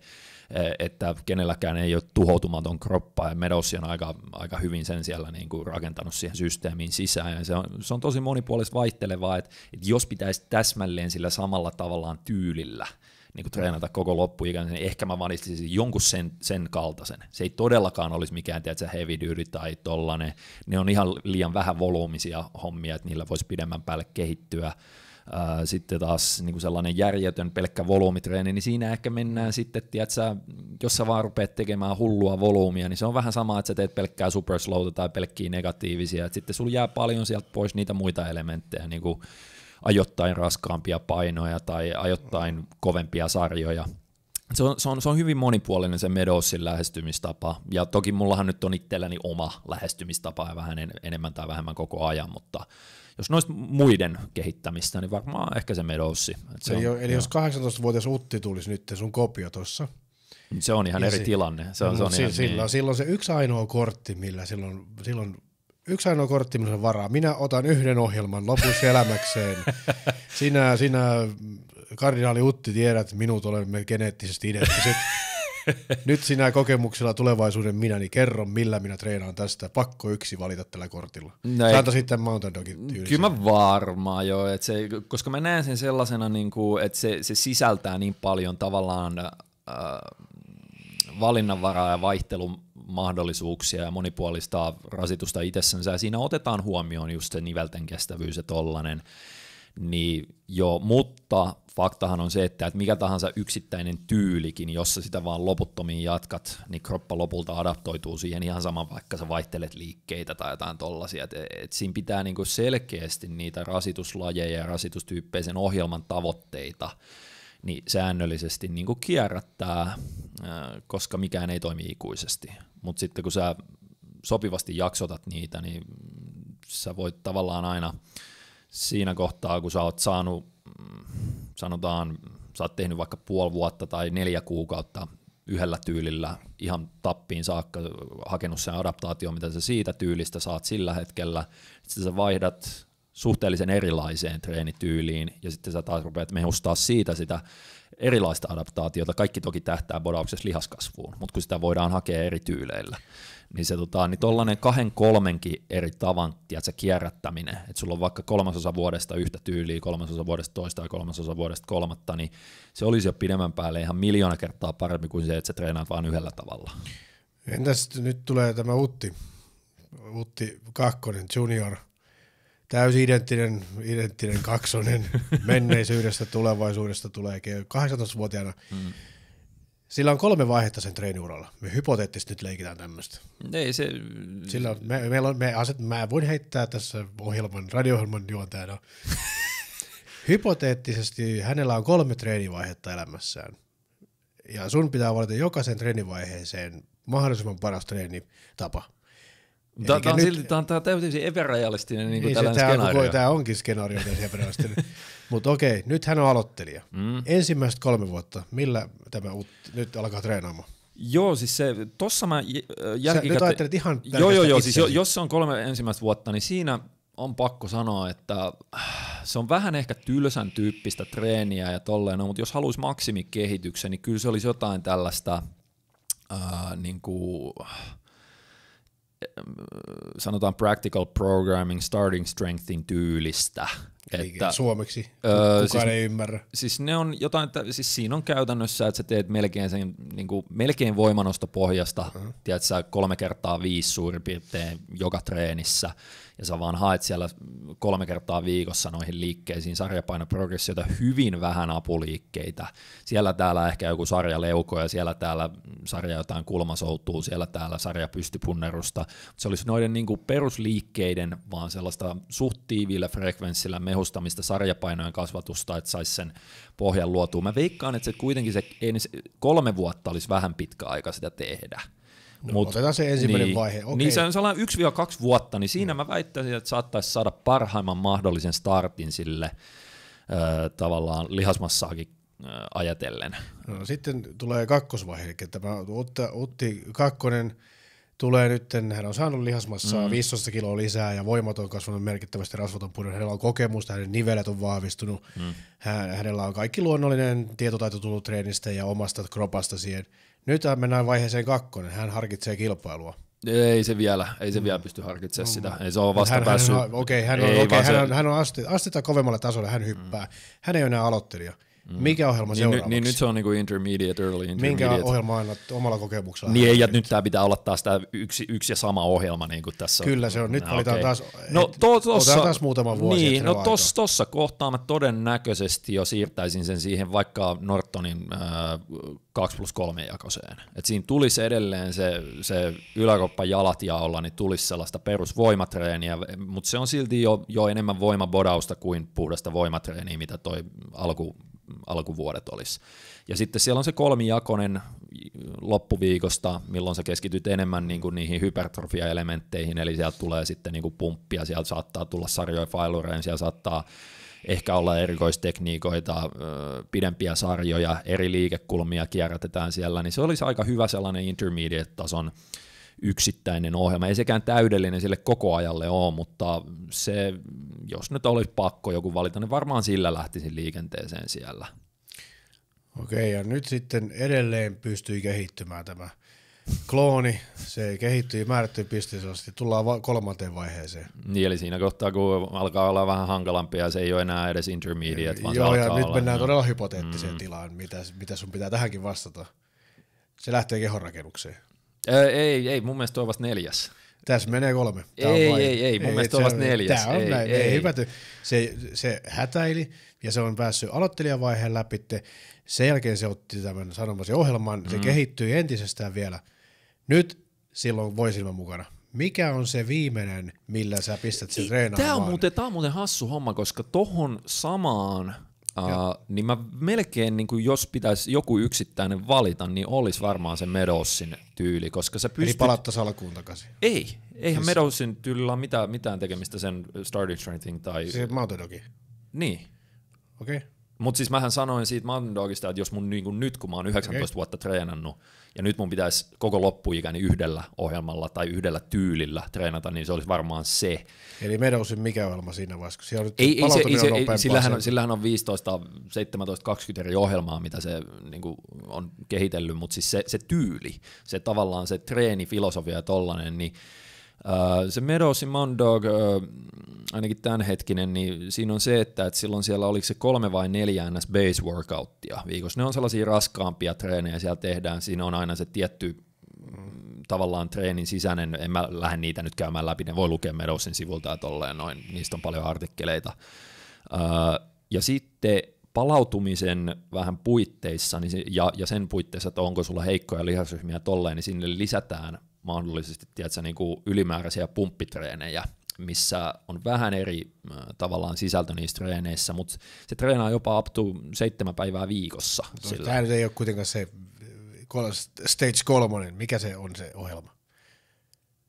Eh, että kenelläkään ei ole tuhoutumaton kroppa, ja on aika, aika hyvin sen siellä niin kuin rakentanut siihen systeemiin sisään, ja se on, se on tosi monipuolista vaihtelevaa, että, että jos pitäisi täsmälleen sillä samalla tavallaan tyylillä, niin kuin treenata koko loppuikäinen, niin ehkä mä valitsisin jonkun sen, sen kaltaisen. Se ei todellakaan olisi mikään, tiedätkö, heavy duty tai tollanen. Ne on ihan liian vähän volyymisia hommia, että niillä voisi pidemmän päälle kehittyä sitten taas niin kuin sellainen järjetön pelkkä volyymitreeni, niin siinä ehkä mennään sitten, tiedätkö, jos sä vaan rupeat tekemään hullua volyymia, niin se on vähän sama, että sä teet pelkkää superslowta tai pelkkiä negatiivisia, että sitten sulla jää paljon sieltä pois niitä muita elementtejä, niin kuin ajoittain raskaampia painoja tai ajoittain kovempia sarjoja, se on, se, on, se on hyvin monipuolinen se Medosin lähestymistapa, ja toki mullahan nyt on itselläni oma lähestymistapa ja vähän en, enemmän tai vähemmän koko ajan, mutta jos noista muiden kehittämistä, niin varmaan ehkä se Medossi. Se eli, on, eli jos 18-vuotias Utti tulisi nyt sun kopio tuossa, se on ihan ja niin eri se, tilanne. Se on, no, se on si- ihan, silloin, niin. silloin se yksi ainoa kortti, millä silloin, silloin yksi ainoa kortti, millä on varaa. Minä otan yhden ohjelman lopussa elämäkseen. sinä, sinä, kardinaali Utti, tiedät, minut olemme geneettisesti identtiset. nyt sinä kokemuksella tulevaisuuden minä, niin kerro millä minä treenaan tästä. Pakko yksi valita tällä kortilla. No Sä sitten Mountain Dogin tyylisiä. Kyllä mä varmaan jo, että se, koska mä näen sen sellaisena, niin kuin, että se, se sisältää niin paljon tavallaan äh, valinnanvaraa ja vaihtelun mahdollisuuksia ja monipuolista rasitusta itsessänsä ja siinä otetaan huomioon just se nivelten kestävyys ja tollanen. Niin jo mutta faktahan on se, että, että mikä tahansa yksittäinen tyylikin, jossa sitä vaan loputtomiin jatkat, niin kroppa lopulta adaptoituu siihen ihan sama, vaikka sä vaihtelet liikkeitä tai jotain tollasia. Et, et siinä pitää niinku selkeästi niitä rasituslajeja ja rasitustyyppejä sen ohjelman tavoitteita niin säännöllisesti niinku kierrättää, äh, koska mikään ei toimi ikuisesti. Mutta sitten kun sä sopivasti jaksotat niitä, niin sä voit tavallaan aina siinä kohtaa, kun sä oot saanut sanotaan, sä oot tehnyt vaikka puoli vuotta tai neljä kuukautta yhdellä tyylillä ihan tappiin saakka hakenut sen adaptaatio, mitä sä siitä tyylistä saat sillä hetkellä, sitten sä vaihdat suhteellisen erilaiseen treenityyliin ja sitten sä taas rupeat mehustaa siitä sitä erilaista adaptaatiota. Kaikki toki tähtää bodauksessa lihaskasvuun, mutta kun sitä voidaan hakea eri tyyleillä, niin se tota, niin tollainen kahden kolmenkin eri tavan tiedätkö, kierrättäminen, että sulla on vaikka kolmasosa vuodesta yhtä tyyliä, kolmasosa vuodesta toista ja kolmasosa vuodesta kolmatta, niin se olisi jo pidemmän päälle ihan miljoona kertaa parempi kuin se, että sä treenaat vain yhdellä tavalla. Entäs nyt tulee tämä Utti, Utti Kakkonen junior, täysi identtinen, identtinen kaksonen menneisyydestä, tulevaisuudesta tulee 18-vuotiaana. Mm. Sillä on kolme vaihetta sen treeniuralla. Me hypoteettisesti nyt leikitään tämmöistä. Ei se... Sillä me, meillä on, me aset, mä voin heittää tässä ohjelman, radio-ohjelman juontajana. hypoteettisesti hänellä on kolme treenivaihetta elämässään. Ja sun pitää valita jokaisen treenivaiheeseen mahdollisimman paras treenitapa. Tämä on, nyt... silti, tämä on, tämä on täysin epärealistinen niinku niin niin tällainen se, tämä, skenaario. Voi, tämä onkin skenaario täysin epärealistinen. Mutta okei, nyt hän on aloittelija. Mm. Ensimmäistä kolme vuotta, millä tämä uut, nyt alkaa treenaamaan? Joo, siis se, tossa mä jälkikäteen... Sä ajattelet ihan Joo, joo, joo, siis jos se on kolme ensimmäistä vuotta, niin siinä on pakko sanoa, että äh, se on vähän ehkä tylsän tyyppistä treeniä ja tolleen, no, mutta jos haluaisi maksimikehityksen, niin kyllä se olisi jotain tällaista, äh, niin kuin, sanotaan practical programming, starting strengthin tyylistä. että, suomeksi, öö, kukaan siis, ei ymmärrä. Siis, ne on jotain, että, siis siinä on käytännössä, että sä teet melkein, sen, niin kuin, melkein voimanostopohjasta, pohjasta, uh-huh. tiedät sä, kolme kertaa viisi suurin piirtein joka treenissä – ja sä vaan haet siellä kolme kertaa viikossa noihin liikkeisiin sarjapainoprogressioita hyvin vähän apuliikkeitä. Siellä täällä ehkä joku sarja leukoja, siellä täällä sarja jotain kulmasoutuu, siellä täällä sarja pystypunnerusta. Se olisi noiden niin kuin perusliikkeiden vaan sellaista suht tiiviillä frekvenssillä mehustamista sarjapainojen kasvatusta, että saisi sen pohjan luotua. Mä veikkaan, että se kuitenkin se kolme vuotta olisi vähän pitkä aika sitä tehdä. No, Mut, otetaan se ensimmäinen niin, vaihe. Okay. Niin se on sellainen 1-2 vuotta, niin siinä mm. mä väittäisin, että saattaisi saada parhaimman mahdollisen startin sille äh, tavallaan lihasmassaakin äh, ajatellen. No, sitten tulee kakkosvaihe, eli tämä Otti kakkonen tulee nyt, hän on saanut lihasmassaa mm. 15 kiloa lisää ja voimat on kasvanut merkittävästi, rasvaton on pudonnut, hänellä on kokemusta, hänen nivelet on vahvistunut, mm. hänellä on kaikki luonnollinen tietotaito tullut treenistä ja omasta kropasta siihen nyt mennään vaiheeseen kakkonen, hän harkitsee kilpailua. Ei se vielä, ei se mm. vielä pysty harkitsemaan mm. sitä. Ei se ole vasta hän, päässyt. Hän on, okay, hän on, okay, hän on, se... hän on astetta, astetta kovemmalle tasolle, hän mm. hyppää. Mm. Hän ei ole enää aloittelija. Mm. Mikä ohjelma niin, seuraavaksi? Niin, nyt se on niinku intermediate, early intermediate. Minkä ohjelma aina omalla kokemuksella? Niin ei, ja nyt tämä pitää olla taas tämä yksi, yksi ja sama ohjelma niin kuin tässä. Kyllä se on, nyt no, okay. taas, no, to, tossa, taas muutama vuosi. Niin, no tos, tossa kohtaa mä todennäköisesti jo siirtäisin sen siihen vaikka Nortonin äh, 2 plus 3 jakoseen. Et siinä tulisi edelleen se, se yläkoppa jalat ja olla, niin tulisi sellaista perusvoimatreeniä, mutta se on silti jo, jo enemmän voimabodausta kuin puhdasta voimatreeniä, mitä toi alku alkuvuodet olisi. Ja sitten siellä on se kolmijakonen loppuviikosta, milloin sä keskityt enemmän niin kuin niihin hypertrofia-elementteihin, eli sieltä tulee sitten niin kuin pumppia, sieltä saattaa tulla sarjoja failureen, siellä saattaa ehkä olla erikoistekniikoita, pidempiä sarjoja, eri liikekulmia kierrätetään siellä, niin se olisi aika hyvä sellainen intermediate-tason yksittäinen ohjelma. Ei sekään täydellinen sille koko ajalle ole, mutta se, jos nyt olisi pakko joku valita, niin varmaan sillä lähtisin liikenteeseen siellä. Okei, ja nyt sitten edelleen pystyy kehittymään tämä klooni, se kehittyi määrättyyn pisteeseen tullaan kolmanteen vaiheeseen. Niin, eli siinä kohtaa, kun alkaa olla vähän hankalampi ja se ei ole enää edes intermediate, vaan Joo, se ja nyt olla, mennään todella hypoteettiseen mm. tilaan, mitä, mitä sun pitää tähänkin vastata. Se lähtee kehonrakennukseen. Ää, ei, ei, mun mielestä on vasta neljäs. Tässä menee kolme. Tämä ei, on ei, ei, mun ei, mielestä on vasta neljäs. Tämä on ei, näin, ei. ei Se, se hätäili ja se on päässyt aloittelijavaiheen läpi. Sen jälkeen se otti tämän sanomasi ohjelman, se mm. kehittyi entisestään vielä. Nyt silloin voi silmä mukana. Mikä on se viimeinen, millä sä pistät sen treenaamaan? Tämä on, muuten, tää on muuten hassu homma, koska tohon samaan Uh, niin mä melkein, niin kuin jos pitäisi joku yksittäinen valita, niin olisi varmaan se Meadowsin tyyli, koska se pystyt... Eli palattaisiin alkuun takaisin. Ei, eihän siis... Meadowsin tyylillä ole mitään, mitään tekemistä sen Starting Strengthin tai... Se Mountain Dogi. Niin. Okei. Okay. Mutta siis mähän sanoin siitä Mountain että jos mun niin kuin nyt kun mä oon 19 okay. vuotta treenannut, ja nyt mun pitäisi koko loppuikäni yhdellä ohjelmalla tai yhdellä tyylillä treenata, niin se olisi varmaan se. Eli Meadowsin mikä ohjelma siinä vaiheessa? Kun ei, ei, se, ei, se, ei sillähän, on, sillähän on 15, 17, 20 eri ohjelmaa, mitä se niin kuin, on kehitellyt, mutta siis se, se tyyli, se tavallaan se treenifilosofia ja tollainen, niin Äh, se Medosin Mondog, äh, ainakin tämänhetkinen, niin siinä on se, että, silloin siellä oliko se kolme vai neljä ns. base workouttia viikossa. Ne on sellaisia raskaampia treenejä, siellä tehdään, siinä on aina se tietty mm, tavallaan treenin sisäinen, en mä lähde niitä nyt käymään läpi, ne voi lukea Medosin sivulta ja tolleen noin, niistä on paljon artikkeleita. Äh, ja sitten palautumisen vähän puitteissa, niin ja, ja sen puitteissa, että onko sulla heikkoja lihasryhmiä tolleen, niin sinne lisätään mahdollisesti tiedätkö, niin kuin ylimääräisiä pumppitreenejä, missä on vähän eri tavallaan sisältö niissä treeneissä, mutta se treenaa jopa up to seitsemän päivää viikossa. No, Tämä ei ole kuitenkaan se stage kolmonen, mikä se on se ohjelma?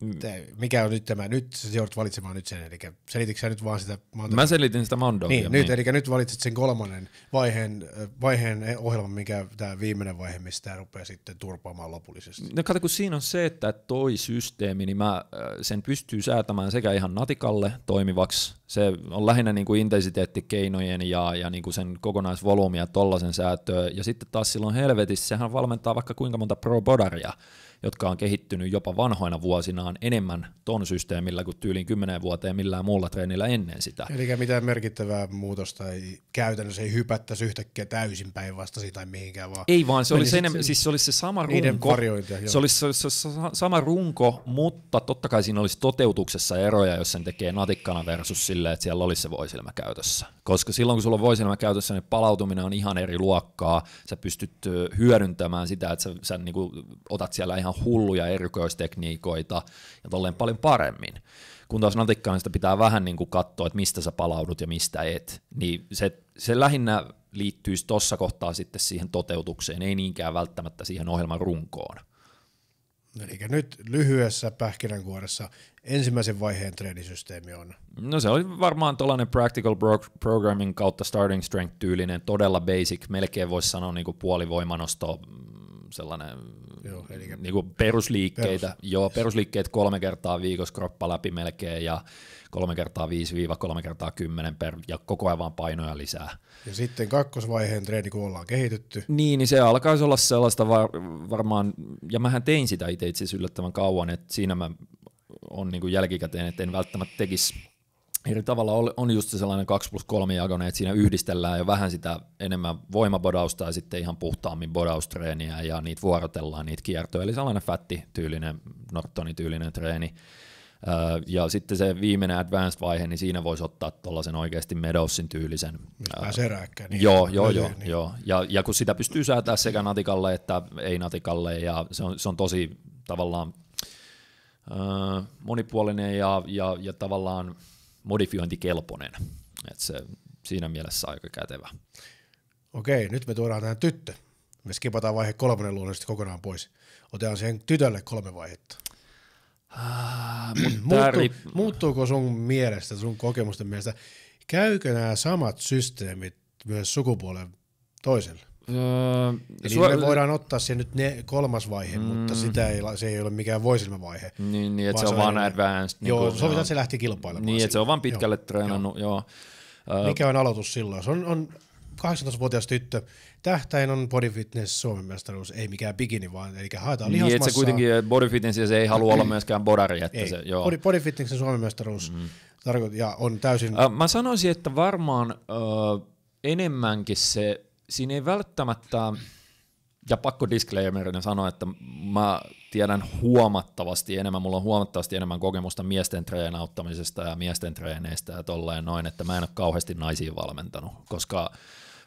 Mm. mikä on nyt tämä, nyt sä joudut valitsemaan nyt sen, eli selitikö sä nyt vaan sitä? Mä, mä selitin sitä Mandalorian. Niin, niin, nyt, eli nyt valitset sen kolmannen vaiheen, äh, vaiheen ohjelman, mikä tämä viimeinen vaihe, mistä rupeaa sitten turpaamaan lopullisesti. No kato, kun siinä on se, että toi systeemi, niin mä äh, sen pystyy säätämään sekä ihan natikalle toimivaksi, se on lähinnä niin kuin intensiteettikeinojen ja, ja niin kuin sen kokonaisvolumia tollaisen säätöön, ja sitten taas silloin helvetissä, sehän valmentaa vaikka kuinka monta pro-bodaria, jotka on kehittynyt jopa vanhoina vuosinaan enemmän ton systeemillä kuin tyyliin 10 vuoteen millään muulla treenillä ennen sitä. Eli mitään merkittävää muutosta ei käytännössä ei hypättäisi yhtäkkiä täysin päinvastaisiin tai mihinkään vaan. Ei vaan, se oli se, enem- siis se, olisi se sama runko, se olisi se, se, se, sama runko, mutta totta kai siinä olisi toteutuksessa eroja, jos sen tekee natikkana versus sille, että siellä olisi se voisilmä käytössä koska silloin kun sulla on voisilmä käytössä, niin palautuminen on ihan eri luokkaa, sä pystyt hyödyntämään sitä, että sä, sä niin kuin, otat siellä ihan hulluja erikoistekniikoita ja tolleen paljon paremmin. Kun taas natikkaan niin sitä pitää vähän niin kuin katsoa, että mistä sä palaudut ja mistä et, niin se, se lähinnä liittyisi tuossa kohtaa sitten siihen toteutukseen, ei niinkään välttämättä siihen ohjelman runkoon. Eli nyt lyhyessä pähkinänkuoressa ensimmäisen vaiheen treenisysteemi on? No se oli varmaan tuollainen practical programming kautta starting strength tyylinen, todella basic, melkein voisi sanoa niin kuin puolivoimanosto, mm, sellainen Joo, eli niin kuin perusliikkeitä. Perus. Joo, perusliikkeet kolme kertaa viikossa kroppa läpi melkein ja 3 kertaa 5-3 kertaa 10 per, ja koko ajan vaan painoja lisää. Ja sitten kakkosvaiheen treeni, kun ollaan kehitetty. Niin, niin se alkaisi olla sellaista var, varmaan, ja mähän tein sitä itse itse yllättävän kauan, että siinä mä on niin jälkikäteen, että en välttämättä tekisi eri tavalla on just se sellainen 2 plus 3 jakone, että siinä yhdistellään jo vähän sitä enemmän voimabodausta ja sitten ihan puhtaammin bodaustreeniä ja niitä vuorotellaan niitä kiertoja, eli sellainen fätti tyylinen, Nortonin tyylinen treeni ja sitten se viimeinen advanced-vaihe, niin siinä voisi ottaa tuollaisen oikeasti Medossin tyylisen. se rääkkään. Niin joo, joo, joo, niin. joo. Ja, ja kun sitä pystyy säätämään sekä natikalle että ei-natikalle, ja se on, se on tosi tavallaan äh, monipuolinen ja, ja, ja tavallaan modifiointikelpoinen. Et se siinä mielessä aika kätevä. Okei, nyt me tuodaan tähän tyttö. Me skipataan vaihe kolmonen luonnollisesti kokonaan pois. Otetaan sen tytölle kolme vaihetta. Ah, Muuttu, muuttuuko sun mielestä, sun kokemusten mielestä, käykö nämä samat systeemit myös sukupuolen toiselle? Öö, Eli sua... me voidaan ottaa se nyt ne kolmas vaihe, mm. mutta sitä ei, se ei ole mikään voisilmavaihe. Niin, niin että se on vaan advanced. Niin joo, niin sovitaan, se lähti kilpailemaan. Niin, että se on vaan pitkälle joo, treenannut, joo. joo. Öö, Mikä on aloitus silloin? Se on, on 18-vuotias tyttö. Tähtäin on body fitness Suomen mestaruus, ei mikään bikini vaan, eli haetaan niin, lihasmassaa. Niin, se kuitenkin body fitness, se ei halua olla myöskään bodari. Että ei, se, joo. Body, body fitnessin Suomen mestaruus mm. Mm-hmm. tarkoit, ja on täysin... Äh, mä sanoisin, että varmaan äh, enemmänkin se, siinä ei välttämättä, ja pakko disclaimerina sanoa, että mä tiedän huomattavasti enemmän, mulla on huomattavasti enemmän kokemusta miesten treenauttamisesta ja miesten treeneistä ja tolleen noin, että mä en ole kauheasti naisiin valmentanut, koska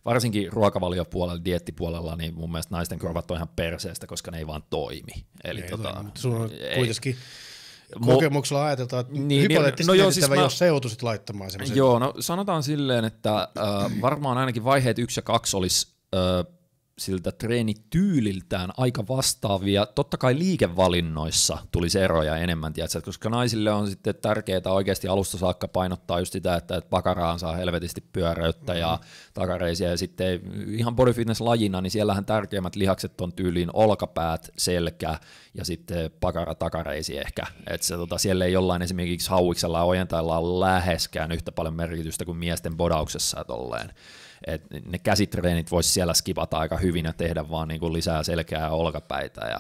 varsinkin ruokavaliopuolella, diettipuolella, niin mun mielestä naisten korvat on ihan perseestä, koska ne ei vaan toimi. Eli ei tota, toimi, mutta sun on ei, kuitenkin kokemuksella ajatellaan, että niin, niin, hypoteettisesti no joo, siis mä, jos se joutuisit laittamaan semmoisen. Joo, no sanotaan silleen, että äh, varmaan ainakin vaiheet yksi ja kaksi olisi äh, siltä treenityyliltään aika vastaavia. Totta kai liikevalinnoissa tuli eroja enemmän, tiedätkö, koska naisille on sitten tärkeää oikeasti alusta saakka painottaa just sitä, että pakaraan saa helvetisti pyöräyttä ja mm. takareisiä. Ja sitten ihan bodyfitness-lajina, niin siellähän tärkeimmät lihakset on tyyliin olkapäät, selkä ja sitten pakara takareisi ehkä. Että se, tota, siellä ei jollain esimerkiksi hauiksella ja ole läheskään yhtä paljon merkitystä kuin miesten bodauksessa tolleen et ne käsitreenit voisi siellä skipata aika hyvin ja tehdä vaan niin kuin lisää selkää ja olkapäitä ja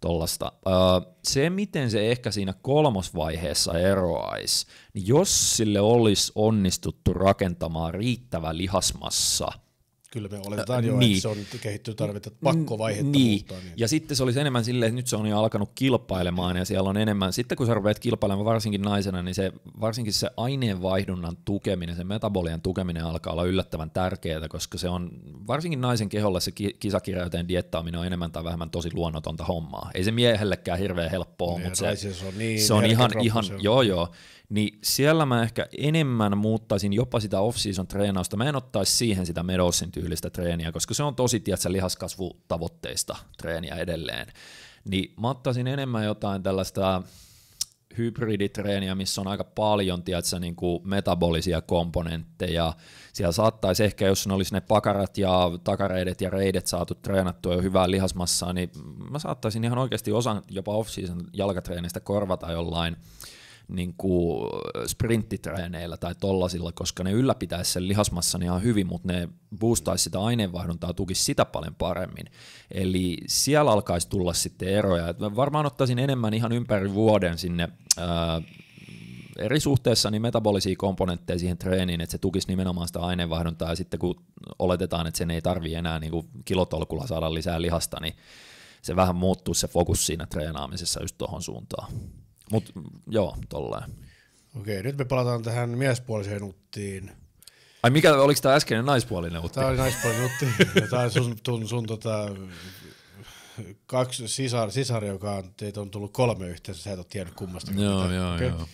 tollasta. Öö, se, miten se ehkä siinä kolmosvaiheessa eroaisi, niin jos sille olisi onnistuttu rakentamaan riittävä lihasmassa – Kyllä me oletetaan jo, niin. että se on kehittynyt tarvetta, pakko vaihetta niin. muuttaa. Niin. Ja sitten se olisi enemmän silleen, että nyt se on jo alkanut kilpailemaan ja siellä on enemmän, sitten kun sä rupeat kilpailemaan varsinkin naisena, niin se, varsinkin se aineenvaihdunnan tukeminen, se metabolian tukeminen alkaa olla yllättävän tärkeää, koska se on varsinkin naisen keholla se kisakirjoiteen diettaaminen on enemmän tai vähemmän tosi luonnotonta hommaa. Ei se miehellekään hirveän helppoa, niin, mutta se, se on, niin se on ihan, ihan se on. joo joo, niin siellä mä ehkä enemmän muuttaisin jopa sitä off-season treenausta. Mä en ottaisi siihen sitä Medosin tyylistä treeniä, koska se on tosi, tietysti lihaskasvutavoitteista treeniä edelleen. Niin mä ottaisin enemmän jotain tällaista hybriditreeniä, missä on aika paljon tiedätkö, niin kuin metabolisia komponentteja. Siellä saattaisi ehkä, jos ne olisi ne pakarat ja takareidet ja reidet saatu treenattua jo hyvää lihasmassaa, niin mä saattaisin ihan oikeasti osan jopa off-season jalkatreenistä korvata jollain niin kuin sprinttitreeneillä tai tollasilla, koska ne ylläpitäisi sen lihasmassan ihan hyvin, mutta ne boostaisi sitä aineenvaihduntaa, tukisi sitä paljon paremmin. Eli siellä alkaisi tulla sitten eroja. Et mä varmaan ottaisin enemmän ihan ympäri vuoden sinne ää, eri suhteessa niin metabolisia komponentteja siihen treeniin, että se tukisi nimenomaan sitä aineenvaihduntaa, ja sitten kun oletetaan, että sen ei tarvi enää niin kuin kilotolkulla saada lisää lihasta, niin se vähän muuttuu se fokus siinä treenaamisessa just tuohon suuntaan. Mut joo, tolleen. Okei, nyt me palataan tähän miespuoliseen uttiin. Ai mikä, oliko tämä äskeinen naispuolinen utti? Tämä oli naispuolinen utti. tämä on sun, sun, sun tota, kaksi sisar, sisari, joka on, teitä on tullut kolme yhteensä, sä et ole tiennyt kummasta. Joo, joo, okay. joo.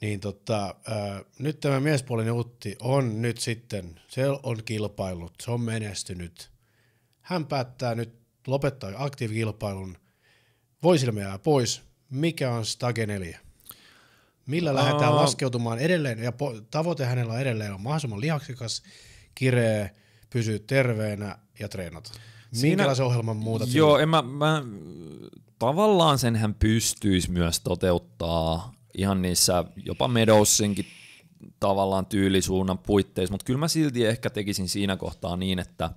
Niin tota, äh, nyt tämä miespuolinen Utti on nyt sitten, se on kilpailut, se on menestynyt. Hän päättää nyt lopettaa aktiivikilpailun, voi silmä jää pois, mikä on Stage 4? Millä lähdetään laskeutumaan edelleen, ja po- tavoite hänellä on edelleen on mahdollisimman lihaksikas, kireä, pysyä terveenä ja treenata. Minkälaisen ohjelman muuta? Joo, en mä, mä, tavallaan senhän pystyisi myös toteuttaa ihan niissä jopa medossinkin tavallaan tyylisuunnan puitteissa, mutta kyllä mä silti ehkä tekisin siinä kohtaa niin, että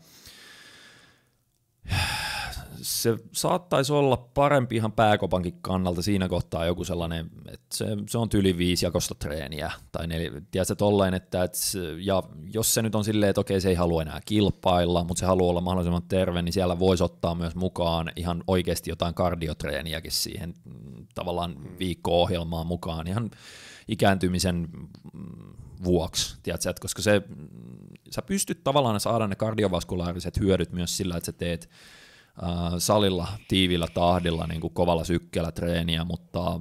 se saattaisi olla parempi ihan pääkopankin kannalta siinä kohtaa joku sellainen, että se, se on tyyli viisi jakosta treeniä, tai neli, tiedätkö, tolleen, että et, ja jos se nyt on silleen, että okei, se ei halua enää kilpailla, mutta se haluaa olla mahdollisimman terve, niin siellä voisi ottaa myös mukaan ihan oikeasti jotain kardiotreeniäkin siihen tavallaan viikko-ohjelmaan mukaan, ihan ikääntymisen vuoksi, tiedätkö, että koska se, sä pystyt tavallaan saada ne kardiovaskulaariset hyödyt myös sillä, että sä teet Äh, salilla tiivillä tahdilla niin kuin kovalla sykkeellä treeniä, mutta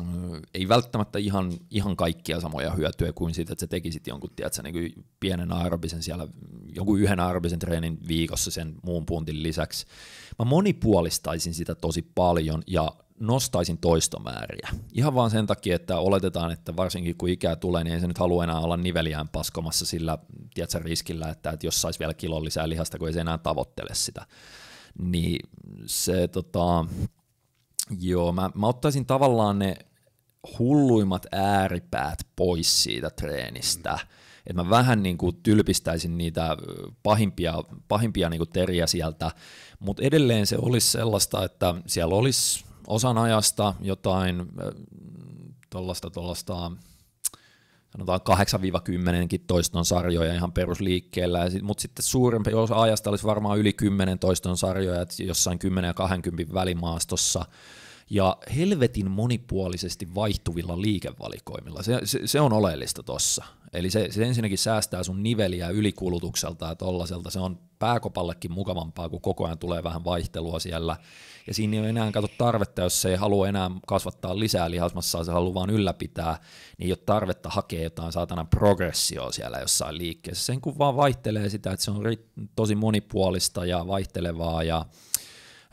äh, ei välttämättä ihan, ihan kaikkia samoja hyötyjä kuin siitä, että sä tekisit jonkun tiedätkö, niin kuin pienen aerobisen siellä, joku yhden aerobisen treenin viikossa sen muun puntin lisäksi. Mä monipuolistaisin sitä tosi paljon ja nostaisin toistomääriä. Ihan vaan sen takia, että oletetaan, että varsinkin kun ikää tulee, niin ei se nyt halua enää olla niveliään paskomassa sillä tiedätkö, riskillä, että, että jos saisi vielä kilon lisää lihasta, kun ei se enää tavoittele sitä. Niin se tota, joo, mä, mä ottaisin tavallaan ne hulluimmat ääripäät pois siitä treenistä. Että mä vähän niin kuin tylpistäisin niitä pahimpia, pahimpia niin kuin teriä sieltä, mutta edelleen se olisi sellaista, että siellä olisi osan ajasta jotain tuollaista tuollaista sanotaan 8-10 toiston sarjoja ihan perusliikkeellä, mutta sitten suurempi osa ajasta olisi varmaan yli 10 toiston sarjoja jossain 10 ja 20 välimaastossa ja helvetin monipuolisesti vaihtuvilla liikevalikoimilla. Se, se, se on oleellista tossa. Eli se, se ensinnäkin säästää sun niveliä ylikulutukselta ja tollaiselta. Se on pääkopallekin mukavampaa, kun koko ajan tulee vähän vaihtelua siellä ja siinä ei ole enää kato tarvetta, jos se ei halua enää kasvattaa lisää lihasmassaa, se haluaa vaan ylläpitää, niin ei ole tarvetta hakea jotain saatana progressioa siellä jossain liikkeessä. Sen kun niinku vaan vaihtelee sitä, että se on tosi monipuolista ja vaihtelevaa ja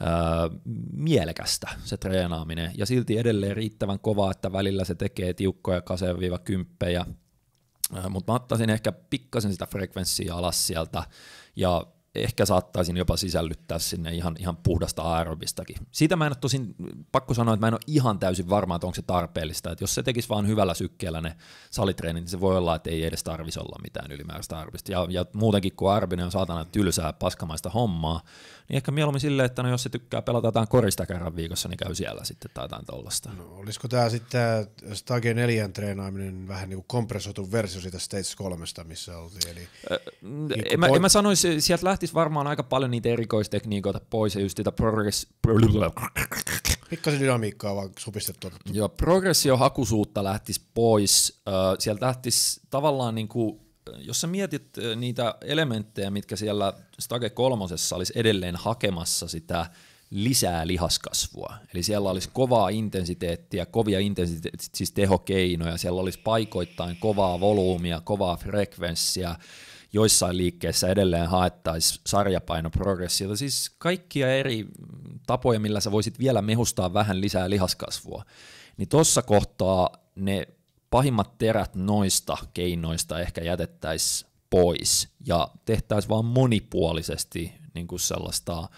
Öö, mielekästä se treenaaminen ja silti edelleen riittävän kova, että välillä se tekee tiukkoja 8-10, öö, mutta mä ottaisin ehkä pikkasen sitä frekvenssiä alas sieltä ja ehkä saattaisin jopa sisällyttää sinne ihan, ihan puhdasta aerobistakin. Siitä mä en ole tosin, pakko sanoa, että mä en ole ihan täysin varma, että onko se tarpeellista. Että jos se tekisi vaan hyvällä sykkeellä ne salitreenit, niin se voi olla, että ei edes tarvisi olla mitään ylimääräistä aerobista. Ja, ja muutenkin, kun aerobinen on saatana tylsää paskamaista hommaa, niin ehkä mieluummin silleen, että no jos se tykkää pelata jotain korista kerran viikossa, niin käy siellä sitten tai jotain tollasta. No, olisiko tämä sitten Stage 4 treenaaminen vähän niin kuin kompressoitu versio siitä Stage 3, missä oltiin? Eli, äh, niin en, mä, en mä sanoisi, sieltä lähtisi varmaan aika paljon niitä erikoistekniikoita pois ja just sitä progress... Pikkasen dynamiikkaa vaan supistettu. Joo, progressiohakuisuutta lähtisi pois. Sieltä lähtisi tavallaan niin kuin jos sä mietit niitä elementtejä, mitkä siellä Stage kolmosessa olisi edelleen hakemassa sitä lisää lihaskasvua. Eli siellä olisi kovaa intensiteettiä, kovia intensiteettiä, siis tehokeinoja, siellä olisi paikoittain kovaa volyymia, kovaa frekvenssiä, joissain liikkeessä edelleen haettaisiin sarjapainoprogressiota, siis kaikkia eri tapoja, millä sä voisit vielä mehustaa vähän lisää lihaskasvua. Niin tuossa kohtaa ne pahimmat terät noista keinoista ehkä jätettäisiin pois ja tehtäisiin vaan monipuolisesti niin kuin sellaista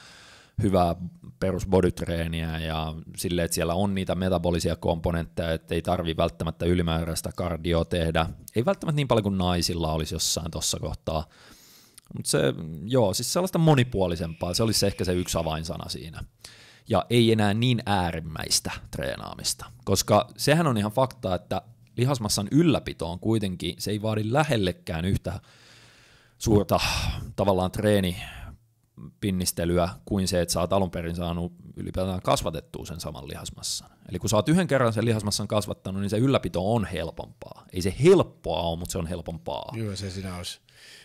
hyvää perusbodytreeniä ja silleen, että siellä on niitä metabolisia komponentteja, että ei tarvi välttämättä ylimääräistä kardio tehdä. Ei välttämättä niin paljon kuin naisilla olisi jossain tuossa kohtaa. Mutta se, joo, siis sellaista monipuolisempaa, se olisi ehkä se yksi avainsana siinä. Ja ei enää niin äärimmäistä treenaamista, koska sehän on ihan fakta, että lihasmassan on kuitenkin, se ei vaadi lähellekään yhtä suurta tavallaan treeni pinnistelyä kuin se, että sä oot alun perin saanut ylipäätään kasvatettua sen saman lihasmassan. Eli kun sä oot yhden kerran sen lihasmassan kasvattanut, niin se ylläpito on helpompaa. Ei se helppoa ole, mutta se on helpompaa. Joo, se siinä olisi.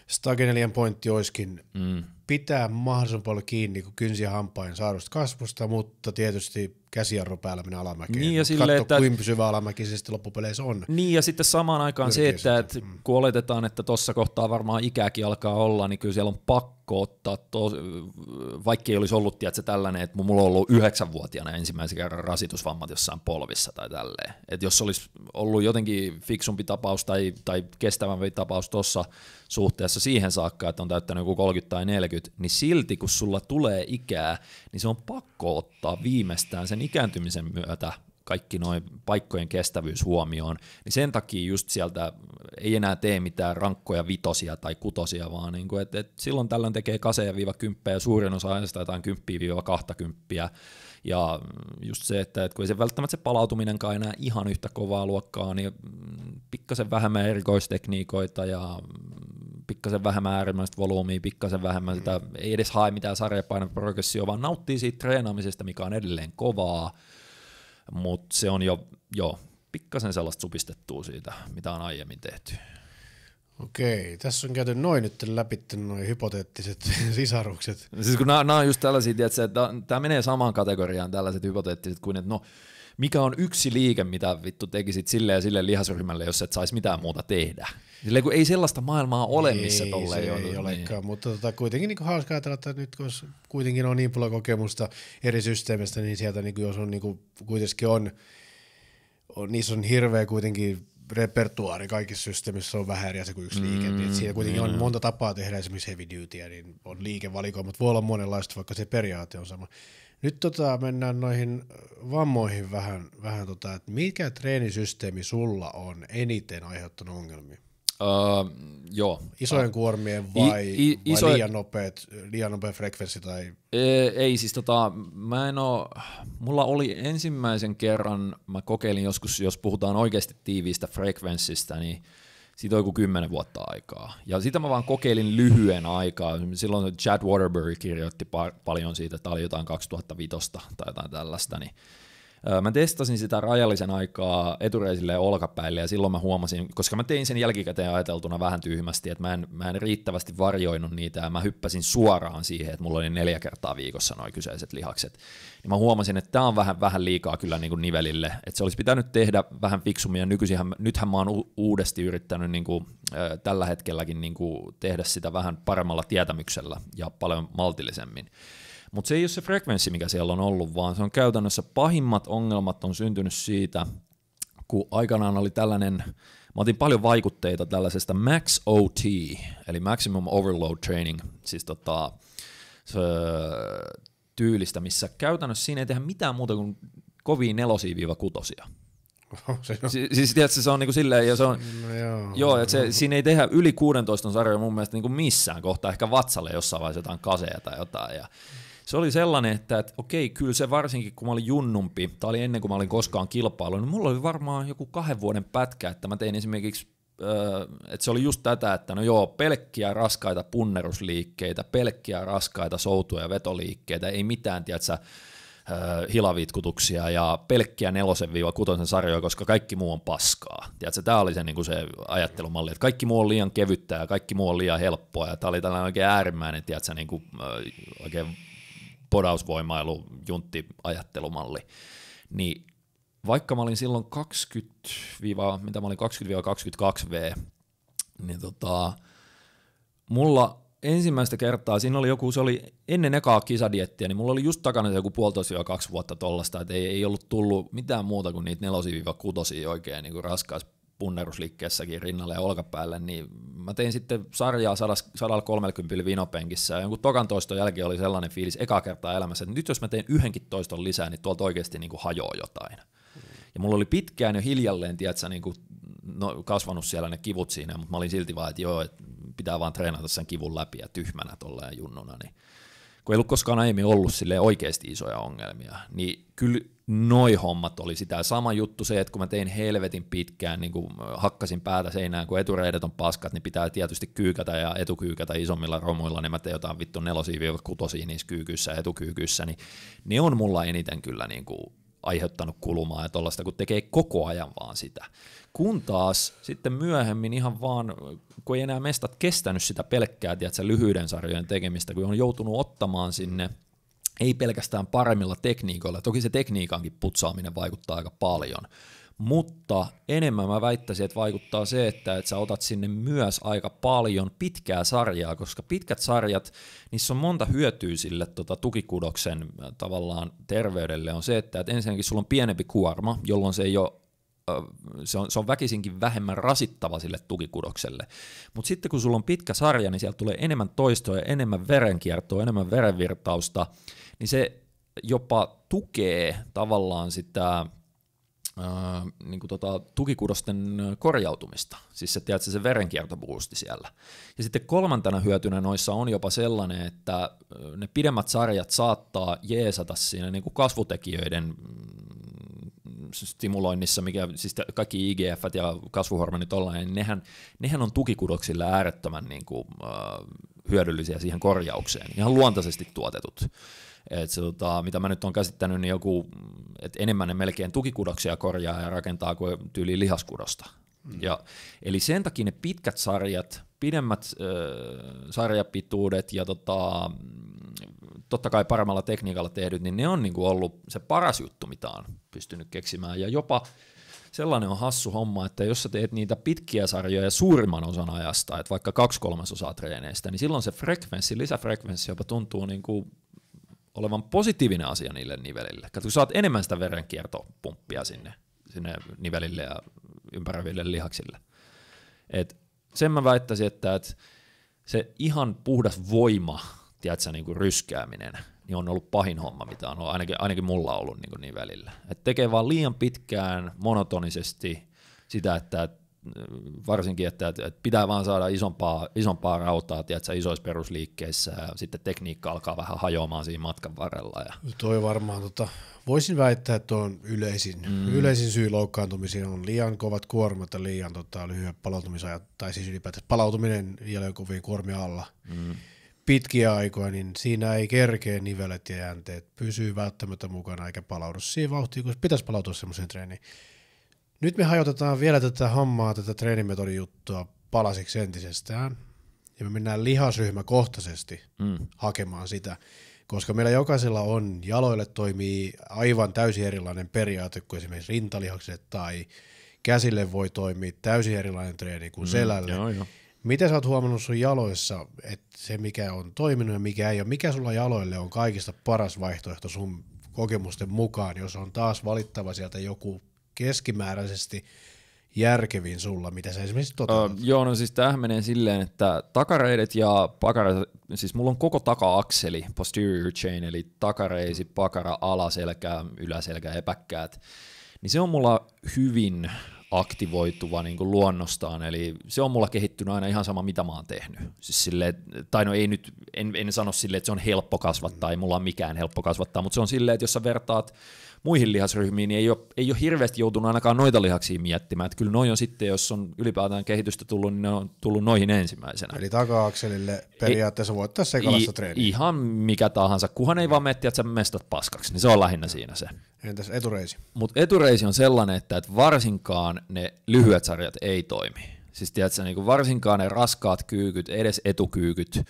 Stagenelian pointti olisikin mm pitää mahdollisimman paljon kiinni niin kynsi ja hampain saadusta kasvusta, mutta tietysti käsijarru päällä menee alamäkeen. Niin ja sille, Katso, että... kuinka pysyvä alamäki se sitten loppupeleissä on. Niin ja sitten samaan aikaan Yrkeä se, että, että mm. kun oletetaan, että tuossa kohtaa varmaan ikääkin alkaa olla, niin kyllä siellä on pakko ottaa, to... vaikka ei olisi ollut tietysti tällainen, että mulla on ollut yhdeksänvuotiaana ensimmäisen kerran rasitusvammat jossain polvissa tai tälleen. Että jos olisi ollut jotenkin fiksumpi tapaus tai, tai kestävämpi tapaus tuossa suhteessa siihen saakka, että on täyttänyt joku 30 tai 40, 40, niin silti kun sulla tulee ikää, niin se on pakko ottaa viimeistään sen ikääntymisen myötä kaikki noin paikkojen kestävyys huomioon, niin sen takia just sieltä ei enää tee mitään rankkoja vitosia tai kutosia, vaan niin kuin, et, et silloin tällöin tekee kaseja viiva kymppejä ja suurin osa ajasta jotain kymppiä viiva Ja just se, että et kun ei se välttämättä se palautuminenkaan enää ihan yhtä kovaa luokkaa, niin pikkasen vähemmän erikoistekniikoita ja pikkasen vähemmän äärimmäistä volyymiä, pikkasen vähemmän sitä, mm. ei edes hae mitään sarjapainoprogressioa, vaan nauttii siitä treenaamisesta, mikä on edelleen kovaa, mutta se on jo, jo pikkasen sellaista supistettua siitä, mitä on aiemmin tehty. Okei, tässä on käyty noin nyt läpi noin hypoteettiset sisarukset. Siis kun nämä, nämä on just tällaisia, tietysti, että tämä menee samaan kategoriaan tällaiset hypoteettiset kuin, että no, mikä on yksi liike, mitä vittu tekisit sille ja sille lihasryhmälle, jos et saisi mitään muuta tehdä. Silleen, kun ei sellaista maailmaa ole, ei, missä tolleen ei, ole. Ei niin- olekaan, niin. mutta tota, kuitenkin niin hauska ajatella, että nyt kun kuitenkin on niin paljon kokemusta eri systeemistä, niin sieltä niin kuin, jos on niin kuin, kuitenkin on, on, niissä on hirveä kuitenkin repertuaari kaikissa systeemissä on vähän eri asia kuin yksi liike. Niin mm, niin siinä kuitenkin mm. on monta tapaa tehdä esimerkiksi heavy dutyä, niin on liikevalikoima, mutta voi olla monenlaista, vaikka se periaate on sama. Nyt tota, mennään noihin vammoihin vähän, vähän tota, että mikä treenisysteemi sulla on eniten aiheuttanut ongelmia? Uh, joo. Isojen kuormien vai, I, i, iso... liian, nopeat, liian nopea frekvenssi? Tai... Ei, ei siis tota, mä en oo, mulla oli ensimmäisen kerran, mä kokeilin joskus, jos puhutaan oikeasti tiiviistä frekvenssistä, niin siitä on joku kymmenen vuotta aikaa. Ja sitä mä vaan kokeilin lyhyen aikaa. Silloin Chad Waterbury kirjoitti pa- paljon siitä, että tämä oli jotain 2005 tai jotain tällaista, niin Mä testasin sitä rajallisen aikaa etureisille ja olkapäille, ja silloin mä huomasin, koska mä tein sen jälkikäteen ajateltuna vähän tyhmästi, että mä en, mä en riittävästi varjoinut niitä, ja mä hyppäsin suoraan siihen, että mulla oli neljä kertaa viikossa noin kyseiset lihakset. Niin mä huomasin, että tämä on vähän, vähän liikaa kyllä niin kuin nivelille, että se olisi pitänyt tehdä vähän fiksummin, ja nykyisinhän, nythän mä oon uudesti yrittänyt niin kuin, äh, tällä hetkelläkin niin kuin tehdä sitä vähän paremmalla tietämyksellä ja paljon maltillisemmin. Mutta se ei ole se frekvenssi, mikä siellä on ollut, vaan se on käytännössä pahimmat ongelmat on syntynyt siitä, kun aikanaan oli tällainen, mä otin paljon vaikutteita tällaisesta Max OT, eli Maximum Overload Training, siis tota, se, tyylistä, missä käytännössä siinä ei tehdä mitään muuta kuin kovia nelosia-kutosia. Se on. Si- siis tiedätkö, se on niinku silleen, ja se on, no joo, joo että se, siinä ei tehdä yli 16 sarjoja mun mielestä niinku missään kohtaa, ehkä vatsalle jossain vaiheessa jotain kaseja tai jotain, ja se oli sellainen, että, että okei, kyllä se varsinkin kun mä olin junnumpi, tai oli ennen kuin mä olin koskaan kilpailu, niin mulla oli varmaan joku kahden vuoden pätkä, että mä tein esimerkiksi öö, että se oli just tätä, että no joo, pelkkiä raskaita punnerusliikkeitä, pelkkiä raskaita soutuja ja vetoliikkeitä, ei mitään, tiedätkö, öö, hilavitkutuksia ja pelkkiä nelosen viiva kutosen sarjoja, koska kaikki muu on paskaa. Tiedätkö, tämä oli se, niin kuin se ajattelumalli, että kaikki muu on liian kevyttä ja kaikki muu on liian helppoa ja tämä oli tällainen oikein äärimmäinen, tiedätkö, niin kuin, öö, oikein podausvoimailu, junttiajattelumalli, niin vaikka mä olin silloin 20, mitä mä olin 20-22V, niin tota, mulla ensimmäistä kertaa, siinä oli joku, se oli ennen ekaa kisadiettiä, niin mulla oli just takana joku puolitoista kaksi vuotta tollasta, että ei, ei ollut tullut mitään muuta kuin niitä nelosia-kutosia oikein niin raskaissa punnerusliikkeessäkin rinnalle ja olkapäälle, niin mä tein sitten sarjaa 130 vinopenkissä ja jonkun tokan toiston jälkeen oli sellainen fiilis eka kertaa elämässä, että nyt jos mä teen yhdenkin toiston lisää, niin tuolta oikeasti niin kuin hajoaa jotain. Ja mulla oli pitkään jo hiljalleen, tiedätkö, niin kuin, no, kasvanut siellä ne kivut siinä, mutta mä olin silti vaan, että joo, että pitää vaan treenata sen kivun läpi ja tyhmänä tolleen junnuna, niin kun ei ollut koskaan aiemmin ollut sille oikeasti isoja ongelmia, niin kyllä noi hommat oli sitä. Sama juttu se, että kun mä tein helvetin pitkään, niin kun hakkasin päätä seinään, kun etureidet on paskat, niin pitää tietysti kyykätä ja etukyykätä isommilla romuilla, niin mä tein jotain vittu nelosia kutosiin niissä kyykyissä ja etukyykyissä, niin ne on mulla eniten kyllä niin kuin aiheuttanut kulumaa ja tuollaista, kun tekee koko ajan vaan sitä. Kun taas sitten myöhemmin ihan vaan, kun ei enää mestat kestänyt sitä pelkkää tiedätkö, lyhyiden sarjojen tekemistä, kun on joutunut ottamaan sinne ei pelkästään paremmilla tekniikoilla, toki se tekniikankin putsaaminen vaikuttaa aika paljon, mutta enemmän mä väittäisin, että vaikuttaa se, että, että sä otat sinne myös aika paljon pitkää sarjaa, koska pitkät sarjat, niissä on monta hyötyä sille tota, tukikudoksen tavallaan terveydelle, on se, että, että ensinnäkin sulla on pienempi kuorma, jolloin se ei ole se on, se on väkisinkin vähemmän rasittava sille tukikudokselle. Mutta sitten kun sulla on pitkä sarja, niin sieltä tulee enemmän toistoja, enemmän verenkiertoa, enemmän verenvirtausta, niin se jopa tukee tavallaan sitä Äh, niin kuin tota, tukikudosten korjautumista. Siis se, tiedätkö, se verenkiertobuusti siellä. Ja sitten kolmantena hyötynä noissa on jopa sellainen, että ne pidemmät sarjat saattaa jeesata siinä niin kuin kasvutekijöiden mm, stimuloinnissa, mikä siis kaikki IGF ja kasvuhormonit ollaan, niin nehän, nehän on tukikudoksilla äärettömän niin kuin, äh, hyödyllisiä siihen korjaukseen, ihan luontaisesti tuotetut. Et se, tota, mitä mä nyt on käsittänyt, niin joku, et enemmän ne melkein tukikudoksia korjaa ja rakentaa kuin tyyli lihaskudosta. Mm. Ja, eli sen takia ne pitkät sarjat, pidemmät äh, sarjapituudet ja tota, totta kai paremmalla tekniikalla tehdyt, niin ne on niinku ollut se paras juttu, mitä on pystynyt keksimään. Ja jopa sellainen on hassu homma, että jos sä teet niitä pitkiä sarjoja suurimman osan ajasta, että vaikka kaksi kolmasosaa treeneistä, niin silloin se frekvenssi, lisäfrekvenssi jopa tuntuu niin kuin olevan positiivinen asia niille nivelille. kun saat enemmän sitä verenkiertopumppia sinne, sinne nivelille ja ympäröville lihaksille. Et sen mä väittäisin, että, et se ihan puhdas voima, tiedätkö, niin kuin ryskääminen, niin on ollut pahin homma, mitä on ainakin, ainakin mulla on ollut niin, niin välillä. Et tekee vaan liian pitkään, monotonisesti sitä, että varsinkin, että, että pitää vaan saada isompaa, isompaa rautaa tiedätkö, isoissa perusliikkeissä ja sitten tekniikka alkaa vähän hajoamaan siinä matkan varrella. Ja... No toi varmaan, tota, voisin väittää, että on yleisin, mm. yleisin syy loukkaantumiseen on liian kovat kuormat ja liian tota, lyhyet palautumisajat, tai siis ylipäätään palautuminen vielä kovin kuormia alla. Mm pitkiä aikoja, niin siinä ei kerkeä nivelet ja jänteet pysyy välttämättä mukana eikä palaudu siihen vauhtiin, kun pitäisi palautua semmoiseen treeniin. Nyt me hajotetaan vielä tätä hommaa, tätä treenimetodin juttua palasiksi entisestään, ja me mennään lihasryhmäkohtaisesti mm. hakemaan sitä, koska meillä jokaisella on, jaloille toimii aivan täysin erilainen periaate kuin esimerkiksi rintalihakset tai käsille voi toimia täysin erilainen treeni kuin mm. selälle. Joo, joo. Mitä sä oot huomannut sun jaloissa, että se mikä on toiminut ja mikä ei ole, mikä sulla jaloille on kaikista paras vaihtoehto sun kokemusten mukaan, jos on taas valittava sieltä joku keskimääräisesti järkevin sulla, mitä sä esimerkiksi toteutat? Öö, joo, no siis tämähän menee silleen, että takareidet ja pakareidet, siis mulla on koko taka-akseli, posterior chain, eli takareisi, pakara, alaselkä, yläselkä, epäkkäät, niin se on mulla hyvin aktivoituva niin kuin luonnostaan, eli se on mulla kehittynyt aina ihan sama, mitä mä oon tehnyt. Siis sille, tai no ei nyt, en, en sano silleen, että se on helppo kasvattaa, ei mulla ole mikään helppo kasvattaa, mutta se on silleen, että jos sä vertaat muihin lihasryhmiin, niin ei ole, ei ole hirveästi joutunut ainakaan noita lihaksia miettimään. Että kyllä noi on sitten, jos on ylipäätään kehitystä tullut, niin ne on tullut noihin ensimmäisenä. Eli taka-akselille periaatteessa voit ottaa sekalasta treeniä. Ihan mikä tahansa, kunhan ei vaan miettiä, että sä mestat paskaksi, niin se on lähinnä siinä se. Entäs etureisi? Mutta etureisi on sellainen, että et varsinkaan ne lyhyet sarjat ei toimi. Siis tiedätkö, niin varsinkaan ne raskaat kyykyt, edes etukyykyt,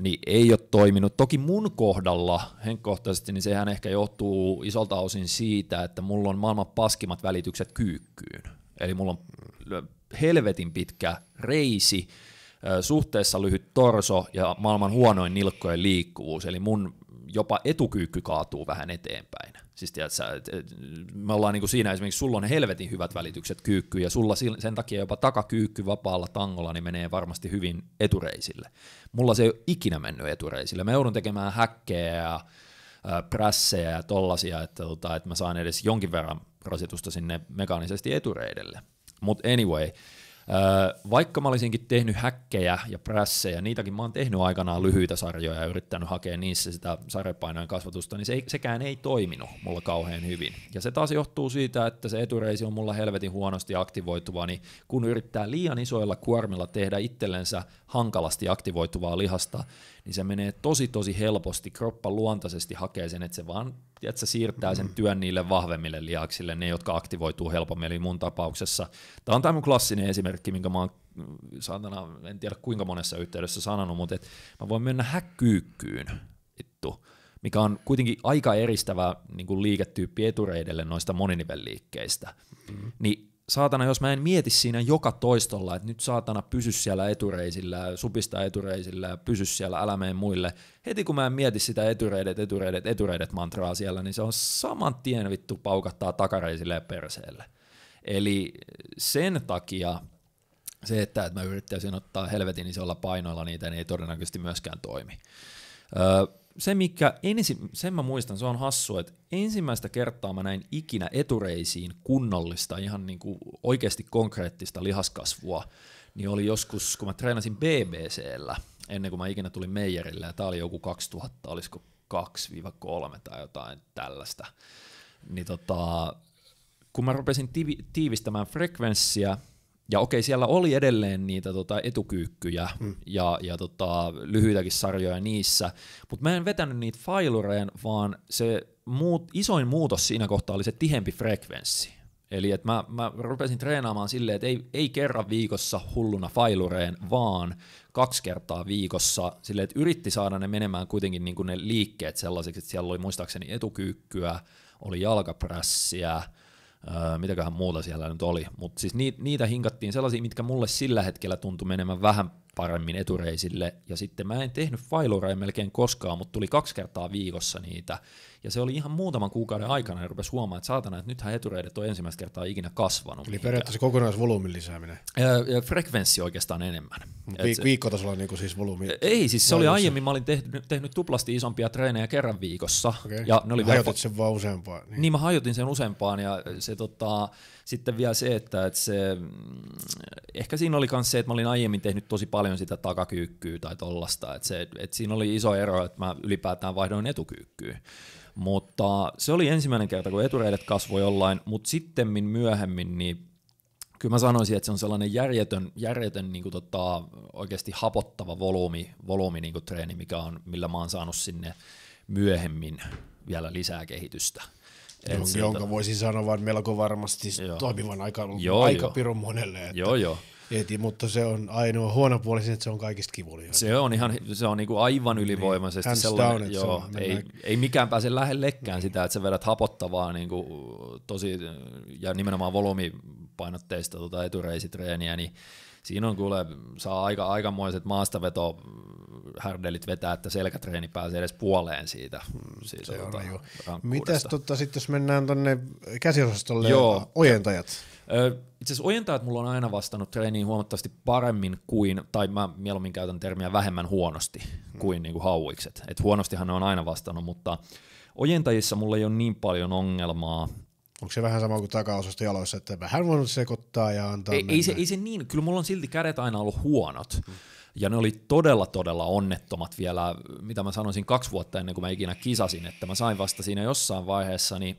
niin ei ole toiminut. Toki mun kohdalla henkkohtaisesti, niin sehän ehkä johtuu isolta osin siitä, että mulla on maailman paskimmat välitykset kyykkyyn. Eli mulla on helvetin pitkä reisi, suhteessa lyhyt torso ja maailman huonoin nilkkojen liikkuvuus, eli mun jopa etukyykky kaatuu vähän eteenpäin. Siis tiiätkö, et, et, me ollaan niin kuin siinä esimerkiksi, sulla on helvetin hyvät välitykset kyykkyyn, ja sulla sen takia jopa takakyykky vapaalla tangolla niin menee varmasti hyvin etureisille. Mulla se ei ole ikinä mennyt etureisille. Mä joudun tekemään häkkejä ja prässejä ja tollasia, että, tota, että mä saan edes jonkin verran rasitusta sinne mekaanisesti etureidelle. Mutta anyway, vaikka mä olisinkin tehnyt häkkejä ja prässejä, niitäkin mä oon tehnyt aikanaan lyhyitä sarjoja ja yrittänyt hakea niissä sitä sarjapainojen kasvatusta, niin se ei, sekään ei toiminut mulla kauhean hyvin. Ja se taas johtuu siitä, että se etureisi on mulla helvetin huonosti aktivoituva, niin kun yrittää liian isoilla kuormilla tehdä itsellensä hankalasti aktivoituvaa lihasta, niin se menee tosi tosi helposti, kroppa luontaisesti hakee sen, että se vaan tiedätkö, siirtää sen mm. työn niille vahvemmille liaksille, ne jotka aktivoituu helpommin, eli mun tapauksessa. Tämä on tämä mun klassinen esimerkki, minkä mä oon mm, saatana, en tiedä kuinka monessa yhteydessä sanonut, mutta et mä voin mennä häkkyykkyyn, vittu, mikä on kuitenkin aika eristävä niin kuin liiketyyppi etureidelle noista moninivelliikkeistä. Mm-hmm. Niin saatana, jos mä en mieti siinä joka toistolla, että nyt saatana pysy siellä etureisillä, supista etureisillä, pysy siellä, älä mene muille. Heti kun mä en mieti sitä etureidet, etureidet, etureidet mantraa siellä, niin se on saman tien vittu paukattaa takareisille ja perseelle. Eli sen takia se, että, että mä yrittäisin ottaa helvetin isolla painoilla niitä, niin ei todennäköisesti myöskään toimi. Öö, se, mikä ensi, sen mä muistan, se on hassu, että ensimmäistä kertaa mä näin ikinä etureisiin kunnollista, ihan niin kuin oikeasti konkreettista lihaskasvua, niin oli joskus, kun mä treenasin BBCllä, ennen kuin mä ikinä tulin Meijerille, ja tää oli joku 2000, olisiko 2-3 tai jotain tällaista, niin tota, kun mä rupesin tiivistämään frekvenssiä, ja okei, siellä oli edelleen niitä tota, etukyykkyjä mm. ja, ja tota, lyhyitäkin sarjoja niissä, mutta mä en vetänyt niitä failureen, vaan se muut, isoin muutos siinä kohtaa oli se tihempi frekvenssi. Eli että mä, mä rupesin treenaamaan silleen, että ei, ei kerran viikossa hulluna failureen, vaan kaksi kertaa viikossa silleen, että yritti saada ne menemään kuitenkin niin kuin ne liikkeet sellaisiksi, että siellä oli muistaakseni etukyykkyä, oli jalkaprässiä, Öö, mitäköhän muuta siellä nyt oli. Mutta siis niitä, niitä hinkattiin sellaisia, mitkä mulle sillä hetkellä tuntui menemään vähän paremmin etureisille, ja sitten mä en tehnyt failureja melkein koskaan, mutta tuli kaksi kertaa viikossa niitä, ja se oli ihan muutaman kuukauden aikana, ja rupesi huomaamaan, että saatana, että nythän etureidet on ensimmäistä kertaa ikinä kasvanut. Eli periaatteessa kokonaisvolyymin lisääminen. Ja, frekvenssi oikeastaan enemmän. Vi- se, viikkotasolla niin kuin siis volyymi? Ei, siis se oli aiemmin, mä olin tehnyt, tehnyt tuplasti isompia treenejä kerran viikossa. Okay. Ja ne oli no, hajotit sen vaan useampaan. Niin. niin mä hajotin sen useampaan, ja se tota, sitten vielä se, että, että se, mm, ehkä siinä oli myös se, että mä olin aiemmin tehnyt tosi paljon sitä takakyykkyä tai tollasta, että, se, että siinä oli iso ero, että mä ylipäätään vaihdoin etukyykkyä. Mutta se oli ensimmäinen kerta, kun etureidet kasvoi jollain, mutta sitten myöhemmin niin kyllä mä sanoisin, että se on sellainen järjetön, järjetön niin kuin tota, oikeasti hapottava volyymi, volyymi niin kuin treeni, mikä on, millä mä oon saanut sinne myöhemmin vielä lisää kehitystä. Jon, sieltä... Jonka voisi sanoa melko varmasti joo. toimivan aika, joo, aika joo. pirun monelle. Että... Joo, joo. Eti, mutta se on ainoa huono puoli että se on kaikista kivulia. Se on ihan, se on niinku aivan ylivoimaisesti niin, sellainen, down, joo, se on, ei, mennään. ei, mikään pääse lähellekään sitä, että sä vedät hapottavaa niinku, tosi, ja nimenomaan volyymipainotteista tota etureisitreeniä, niin siinä on kuule, saa aika, aikamoiset maastaveto härdelit vetää, että selkätreeni pääsee edes puoleen siitä. siitä Se tota, on, Mitäs tota, sit, jos mennään tuonne käsiosastolle, Joo. ojentajat? Itse asiassa ojentajat mulla on aina vastannut treeniin huomattavasti paremmin kuin, tai mä mieluummin käytän termiä vähemmän huonosti hmm. kuin, hmm. niin kuin hauikset. Et huonostihan ne on aina vastannut, mutta ojentajissa mulla ei ole niin paljon ongelmaa. Onko se vähän sama kuin takaosasta jaloissa, että vähän voi sekoittaa ja antaa ei, mennä. ei, se, ei se niin, kyllä mulla on silti kädet aina ollut huonot. Mm. Ja ne oli todella, todella onnettomat vielä, mitä mä sanoisin, kaksi vuotta ennen kuin mä ikinä kisasin, että mä sain vasta siinä jossain vaiheessa, niin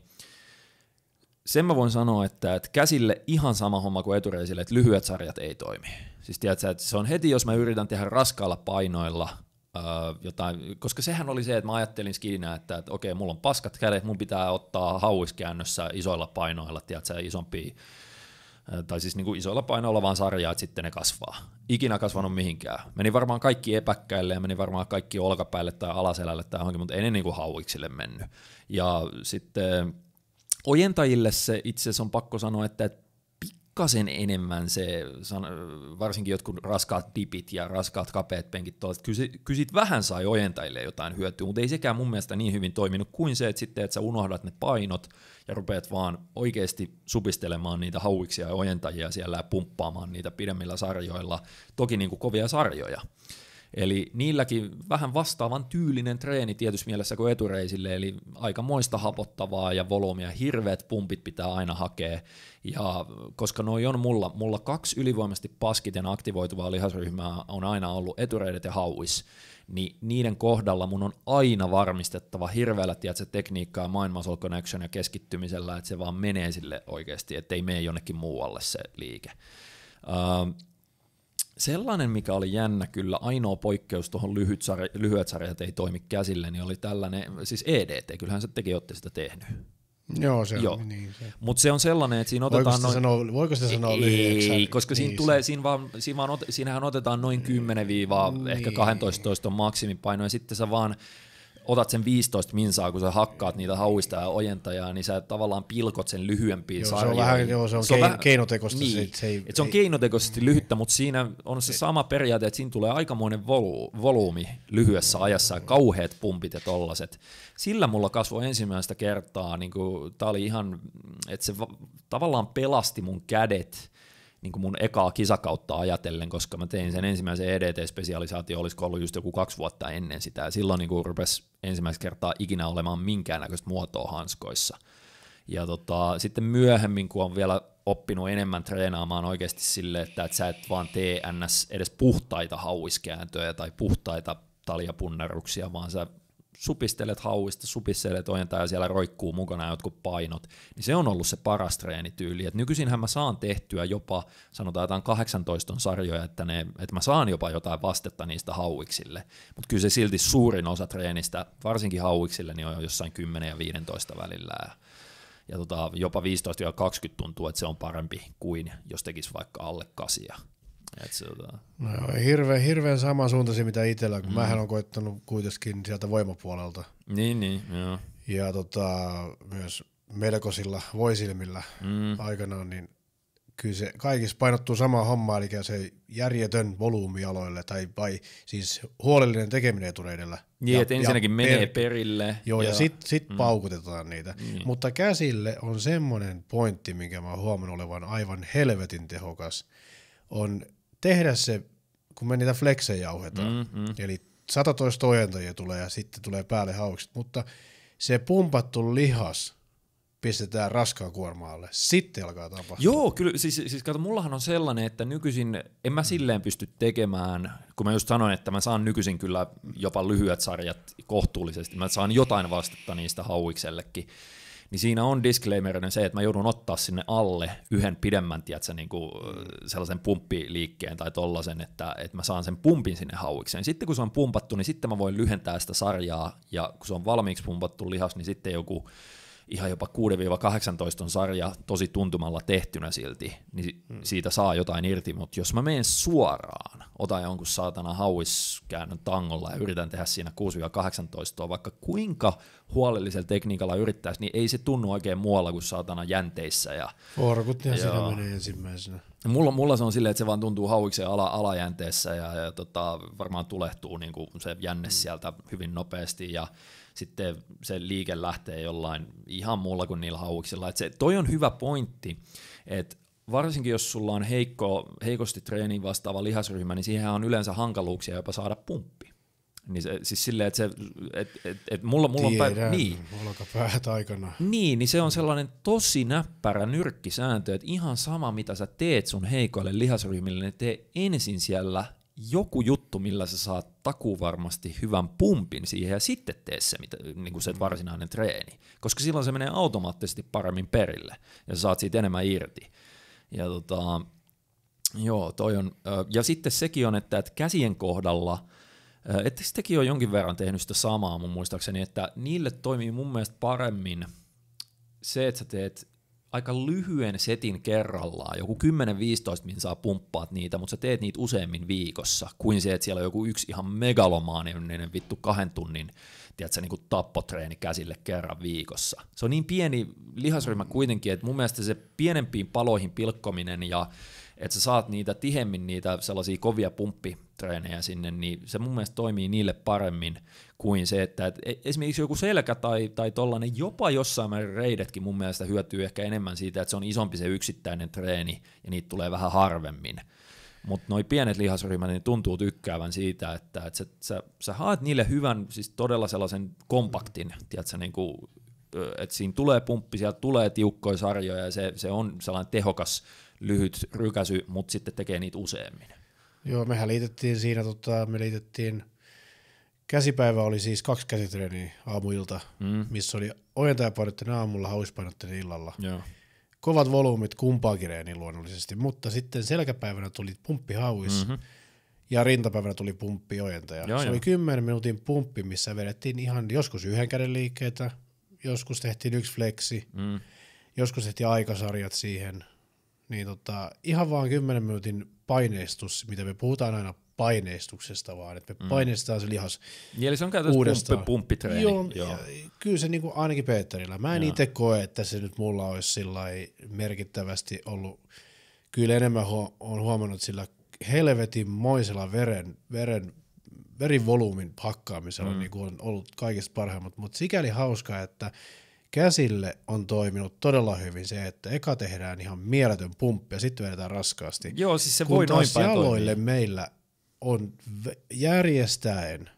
sen mä voin sanoa, että, että käsille ihan sama homma kuin etureisille, että lyhyet sarjat ei toimi. Siis tiedätkö, että se on heti, jos mä yritän tehdä raskaalla painoilla – Äh, jotain, koska sehän oli se, että mä ajattelin skidinä, että, että okei, mulla on paskat kädet, mun pitää ottaa hauiskäännössä isoilla painoilla, tiedätkö, isompi äh, tai siis niin kuin isoilla painoilla vaan sarjaa, että sitten ne kasvaa. Ikinä kasvanut mihinkään. Meni varmaan kaikki epäkkäille ja meni varmaan kaikki olkapäille tai alaselälle tai johonkin, mutta ei ne niin kuin hauiksille mennyt. Ja sitten ojentajille se itse asiassa on pakko sanoa, että, että pikkasen enemmän se, varsinkin jotkut raskaat dipit ja raskaat kapeat penkit, tuollaiset, kyllä vähän sai ojentajille jotain hyötyä, mutta ei sekään mun mielestä niin hyvin toiminut kuin se, että sitten että sä unohdat ne painot ja rupeat vaan oikeasti supistelemaan niitä hauiksia ja ojentajia siellä ja pumppaamaan niitä pidemmillä sarjoilla, toki niin kuin kovia sarjoja. Eli niilläkin vähän vastaavan tyylinen treeni tietyssä mielessä kuin etureisille, eli aika moista hapottavaa ja volumia, hirveät pumpit pitää aina hakea, ja koska noi on mulla, mulla kaksi ylivoimasti paskiten aktivoituvaa lihasryhmää on aina ollut etureidet ja hauis, niin niiden kohdalla mun on aina varmistettava hirveällä tiedätkö, tekniikkaa ja mind muscle connection ja keskittymisellä, että se vaan menee sille oikeasti, ettei mene jonnekin muualle se liike. Uh, sellainen, mikä oli jännä kyllä, ainoa poikkeus tuohon lyhyt sarja, lyhyet sarjat ei toimi käsille, niin oli tällainen, siis EDT, kyllähän se teki, olette sitä tehnyt. Joo, se Joo. on niin. Se. Mutta se on sellainen, että siinä otetaan voiko noin... Sanoa, voiko sitä sanoa ei, lyhyeksi? Ei, koska siinä niin, tulee, siinä vaan, siinä vaan ot, siinähän otetaan noin 10 12 mm, niin. maksimipaino, ja sitten sä vaan otat sen 15 minsaa, kun sä hakkaat niitä hauista ja ojentajaa, niin sä tavallaan pilkot sen lyhyempiin joo, sarjoihin. Se on vähän, joo, se on, se on keino, keinotekoisesti. Niin, se, se, ei, et se on keinotekoisesti ei, lyhyttä, mutta siinä on se sama periaate, että siinä tulee aikamoinen volu, volyymi lyhyessä ajassa ja kauheat pumpit ja tollaset. Sillä mulla kasvoi ensimmäistä kertaa, niin kuin, tää oli ihan, että se va- tavallaan pelasti mun kädet niin kuin mun ekaa kisakautta ajatellen, koska mä tein sen ensimmäisen EDT-spesialisaatio, olisiko ollut just joku kaksi vuotta ennen sitä, ja silloin niin kuin rupesi ensimmäistä kertaa ikinä olemaan minkäännäköistä muotoa hanskoissa. Ja tota, sitten myöhemmin, kun on vielä oppinut enemmän treenaamaan oikeasti sille, että et sä et vaan tee ns edes puhtaita hauiskääntöjä tai puhtaita taljapunneruksia, vaan sä supistelet hauista, supistelet ojentaa ja siellä roikkuu mukana jotkut painot, niin se on ollut se paras treenityyli. Et nykyisinhän mä saan tehtyä jopa, sanotaan jotain 18 sarjoja, että, ne, että mä saan jopa jotain vastetta niistä hauiksille, mutta kyllä se silti suurin osa treenistä, varsinkin hauiksille, niin on jossain 10 ja 15 välillä ja, ja tota, jopa 15-20 tuntuu, että se on parempi kuin jos tekisi vaikka alle kasia. Et No joo, hirveän, hirveän samansuuntaisia mitä itsellä, kun mm. mähän on koittanut kuitenkin sieltä voimapuolelta. Niin, niin, joo. Ja tota, myös melkoisilla voisilmillä mm. aikanaan, niin kyllä se kaikissa painottuu samaa hommaa, eli se järjetön volyymi aloille, tai vai siis huolellinen tekeminen etureidellä. Niin, ja, että ensinnäkin ja menee per, perille. Joo, ja, ja sitten sit mm. paukutetaan niitä. Mm. Mutta käsille on semmoinen pointti, minkä mä oon huomannut olevan aivan helvetin tehokas, on tehdä se, kun me niitä fleksejä jauhetaan, mm, mm. eli 112 ojentajia tulee ja sitten tulee päälle haukset, mutta se pumpattu lihas pistetään raskaan kuormaalle, sitten alkaa tapahtua. Joo, kyllä, siis, siis kato, mullahan on sellainen, että nykyisin en mä mm. silleen pysty tekemään, kun mä just sanoin, että mä saan nykyisin kyllä jopa lyhyet sarjat kohtuullisesti, mä saan jotain vastetta niistä hauiksellekin, niin siinä on disclaimerinen se, että mä joudun ottaa sinne alle yhden pidemmän, tiedätkö, niin kuin sellaisen pumppiliikkeen tai tollaisen, että, että mä saan sen pumpin sinne hauikseen. Sitten kun se on pumpattu, niin sitten mä voin lyhentää sitä sarjaa, ja kun se on valmiiksi pumpattu lihas, niin sitten joku ihan jopa 6-18 on sarja tosi tuntumalla tehtynä silti, niin hmm. siitä saa jotain irti, mutta jos mä menen suoraan, otan jonkun saatana hauiskäännön tangolla ja yritän tehdä siinä 6-18, vaikka kuinka huolellisella tekniikalla yrittäisi, niin ei se tunnu oikein muualla kuin saatana jänteissä. Ja, Orkut ja siinä menee ensimmäisenä. Mulla, mulla se on silleen, että se vaan tuntuu hauikseen ala, alajänteessä ja, ja tota, varmaan tulehtuu niin kuin se jänne hmm. sieltä hyvin nopeasti ja sitten se liike lähtee jollain ihan muulla kuin niillä hauksilla. Et se, toi on hyvä pointti, että varsinkin jos sulla on heikko, heikosti treeniin vastaava lihasryhmä, niin siihen on yleensä hankaluuksia jopa saada pumppi. Niin se, siis silleen, että se, et, et, et mulla, mulla Tiedän, on pä- niin. olkapäät aikana. Niin, niin se on sellainen tosi näppärä nyrkkisääntö, että ihan sama mitä sä teet sun heikoille lihasryhmille, niin tee ensin siellä joku juttu, millä sä saat takuu varmasti hyvän pumpin siihen ja sitten tee se, mitä, niin kuin se varsinainen treeni, koska silloin se menee automaattisesti paremmin perille ja sä saat siitä enemmän irti. Ja tota, joo, toi on, ja sitten sekin on, että, että käsien kohdalla, että sekin on jonkin verran tehnyt sitä samaa mun muistaakseni, että niille toimii mun mielestä paremmin se, että sä teet aika lyhyen setin kerrallaan, joku 10-15 min saa pumppaat niitä, mutta sä teet niitä useammin viikossa, kuin se, että siellä on joku yksi ihan megalomaaninen vittu kahden tunnin tiedätkö, niin kuin tappotreeni käsille kerran viikossa. Se on niin pieni lihasryhmä kuitenkin, että mun mielestä se pienempiin paloihin pilkkominen ja että sä saat niitä tihemmin niitä sellaisia kovia pumppitreenejä sinne, niin se mun mielestä toimii niille paremmin kuin se, että et e, esimerkiksi joku selkä tai, tai tollainen, jopa jossain määrin reidetkin mun mielestä hyötyy ehkä enemmän siitä, että se on isompi se yksittäinen treeni ja niitä tulee vähän harvemmin. Mutta noi pienet lihasryhmät niin tuntuu tykkäävän siitä, että, et sä, sä, sä, haet niille hyvän, siis todella sellaisen kompaktin, tiedätkö, niin kuin, että siinä tulee pumppi, sieltä tulee tiukkoja sarjoja ja se, se on sellainen tehokas, lyhyt rykäsy, mutta sitten tekee niitä useammin. Joo, mehän liitettiin siinä, tota, me liitettiin – Käsipäivä oli siis kaksi käsitreeniä aamuilta, mm. missä oli ojentajapainotteinen aamulla, hauspainotteinen illalla. Joo. Kovat volyymit kumpaakin reeni luonnollisesti, mutta sitten selkäpäivänä tuli pumppi hauis mm-hmm. ja rintapäivänä tuli pumppi ojentaja. Joo, Se jo. oli 10 minuutin pumppi, missä vedettiin ihan joskus yhden käden liikkeitä, joskus tehtiin yksi fleksi, mm. joskus tehtiin aikasarjat siihen. Niin tota, ihan vaan 10 minuutin paineistus, mitä me puhutaan aina paineistuksesta, vaan että me mm. paineistetaan se lihas ja, niin, Eli se on käytännössä pumppi, pumppitreeni. Joo, Joo. kyllä se niinku ainakin Peterillä. Mä en itse koe, että se nyt mulla olisi sillä merkittävästi ollut. Kyllä enemmän hu- on huomannut sillä helvetin moisella veren, veren verivolyymin hakkaamisella mm. niin kuin on ollut kaikista parhaimmat, mutta sikäli hauska, että käsille on toiminut todella hyvin se, että eka tehdään ihan mieletön pumppi ja sitten vedetään raskaasti. Joo, siis se Kun voi noin jaloille toimii. meillä on järjestäen,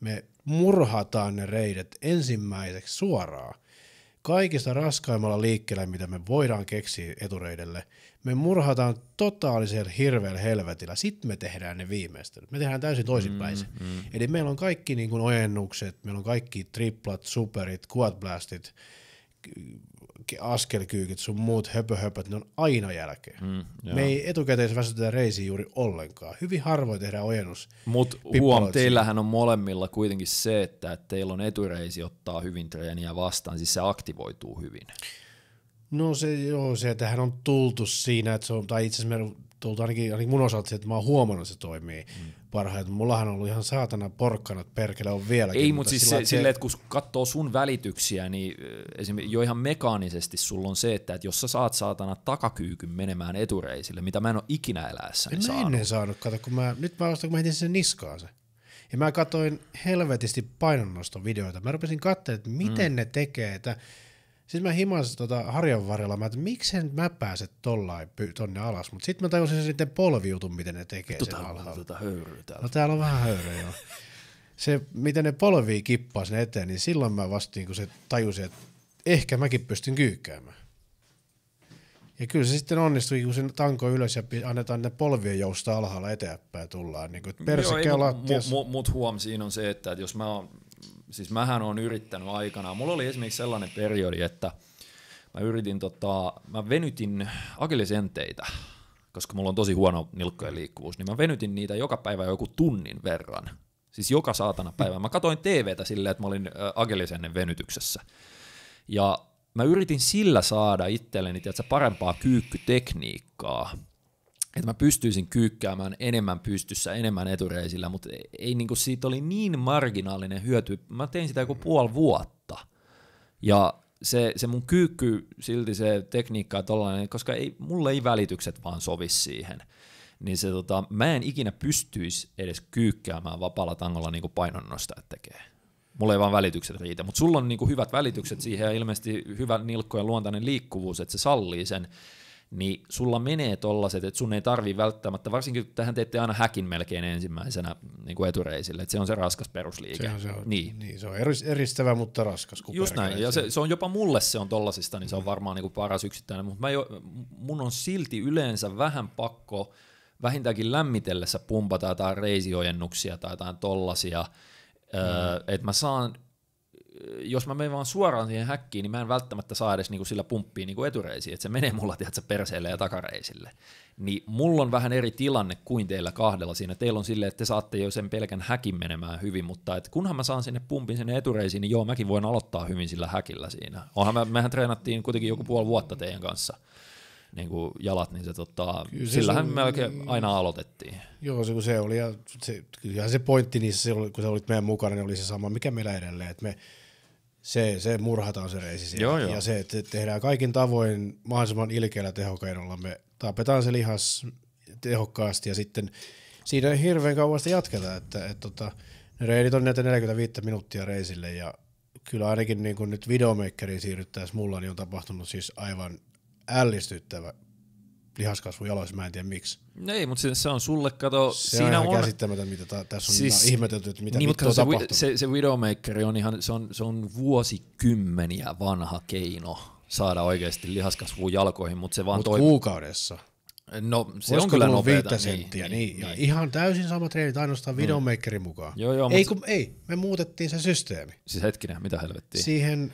me murhataan ne reidet ensimmäiseksi suoraan. Kaikista raskaimmalla liikkeellä, mitä me voidaan keksiä etureidelle, me murhataan totaalisen hirveän helvetillä. Sitten me tehdään ne viimeistä. Me tehdään täysin toisinpäin Mm, mm. Eli meillä on kaikki niin kuin ojennukset, meillä on kaikki triplat, superit, quad blastit, kaikki askelkyykit sun muut höpöhöpöt, ne on aina jälkeen. Mm, Me ei etukäteen väsytetä reisiä juuri ollenkaan. Hyvin harvoin tehdään ojennus. Mutta huom, teillähän on molemmilla kuitenkin se, että teillä on etureisi ottaa hyvin treeniä vastaan, siis se aktivoituu hyvin. No se, joo, se hän on tultu siinä, että se on, tai itse asiassa tultu ainakin, ainakin mun osalta se, että mä oon huomannut, että se toimii mm. parhaiten. Mullahan on ollut ihan saatana porkkanat perkele on vieläkin. Ei, mutta siis sillä, se, Sille, että kun katsoo sun välityksiä, niin eh, esimerkiksi jo ihan mekaanisesti sulla on se, että, että jos sä saat saatana takakyykyn menemään etureisille, mitä mä en ole ikinä eläessäni en saanut. ennen saanut, kato, kun mä, nyt mä vasta kun mä heitin sen niskaan se. Ja mä katsoin helvetisti painonnostovideoita. videoita. Mä rupesin katsoa, että miten mm. ne tekee, että sitten siis mä himasin tota harjan varrella, mä että miksen mä pääse tollain tonne alas, mutta sitten mä tajusin sitten polviutun, miten ne tekee tota, sen alhaalla. Tota höyryä täällä. No täällä on vähän höyryä, joo. Se, miten ne polvii kippaa sen eteen, niin silloin mä vastin kun se tajusin, että ehkä mäkin pystyn kyykkäämään. Ja kyllä se sitten onnistui, kun sen tanko ylös ja annetaan ne polvien jousta alhaalla eteenpäin tullaan. Niin kuin, perse Joo, ei, mut, mut, mut huom siinä on se, että jos mä oon siis mähän on yrittänyt aikanaan, mulla oli esimerkiksi sellainen periodi, että mä yritin tota, mä venytin akillisenteitä, koska mulla on tosi huono nilkkojen liikkuvuus, niin mä venytin niitä joka päivä joku tunnin verran. Siis joka saatana päivä. Mä katoin TVtä silleen, että mä olin agilisenne venytyksessä. Ja mä yritin sillä saada itselleni tiedätkö, parempaa kyykkytekniikkaa, että mä pystyisin kyykkäämään enemmän pystyssä, enemmän etureisillä, mutta e- ei niin kuin siitä oli niin marginaalinen hyöty. Mä tein sitä joku puoli vuotta. Ja se, se mun kyykky, silti se tekniikka ja tollainen, koska ei, mulle ei välitykset vaan sovi siihen. Niin se tota, mä en ikinä pystyisi edes kyykkäämään vapaalla tangolla niin painonnosta, että tekee. Mulla ei vaan välitykset riitä, mutta sulla on niin hyvät välitykset siihen ja ilmeisesti hyvä nilkko ja luontainen liikkuvuus, että se sallii sen niin sulla menee tollaset, että sun ei tarvi välttämättä, varsinkin tähän teette aina häkin melkein ensimmäisenä niin kuin etureisille, että se on se raskas perusliike. Se on, se on, niin. niin. se on eristävä, mutta raskas. Kun Just näin, ja se, se, on jopa mulle se on tollasista, niin se on mm. varmaan niin kuin paras yksittäinen, mutta mä jo, mun on silti yleensä vähän pakko vähintäänkin lämmitellessä pumpata jotain reisiojennuksia tai jotain tollasia, mm. että mä saan jos mä menen vaan suoraan siihen häkkiin, niin mä en välttämättä saa edes niinku sillä pumppiin niinku etureisiin, että se menee mulla tiedätkö, perseelle ja takareisille. Niin mulla on vähän eri tilanne kuin teillä kahdella siinä. Teillä on silleen, että te saatte jo sen pelkän häkin menemään hyvin, mutta et kunhan mä saan sinne pumpin sinne etureisiin, niin joo, mäkin voin aloittaa hyvin sillä häkillä siinä. Onhan mä, mehän treenattiin kuitenkin joku puoli vuotta teidän kanssa niin kuin jalat, niin se tota, se sillähän sun, me oikein aina aloitettiin. Joo, se, se oli, ja se, kyllähän se pointti niissä, kun sä olit meidän mukana, niin oli se sama, mikä meillä edelleen, että me se, se murhataan se reisi siellä. Joo, joo. Ja se, että tehdään kaikin tavoin mahdollisimman ilkeällä tehokeinolla. Me tapetaan se lihas tehokkaasti ja sitten siinä hirveän kauan sitä jatketaan. Että, et, tota, ne reidit on näitä 45 minuuttia reisille ja kyllä ainakin niin kuin nyt videomakerin siirryttäessä mulla niin on tapahtunut siis aivan ällistyttävä lihaskasvu jaloissa, mä en tiedä miksi. No ei, mutta se on sulle, kato, se siinä on ihan on... käsittämätöntä, mitä ta, tässä on siis, ihmetelty, että mitä niin, on se, se, se Widowmaker on ihan, se on, se on vuosikymmeniä vanha keino saada oikeasti lihaskasvua jalkoihin, mutta se vaan mut kuukaudessa. No, se Olisiko on kyllä nopeeta. Viittä niin- senttiä, niin, niin, niin, niin. ihan täysin sama treenit ainoastaan mm. videomakerin mukaan. Joo, joo, ei, kun, se... ei, me muutettiin se systeemi. Siis hetkinen, mitä helvettiä? Siihen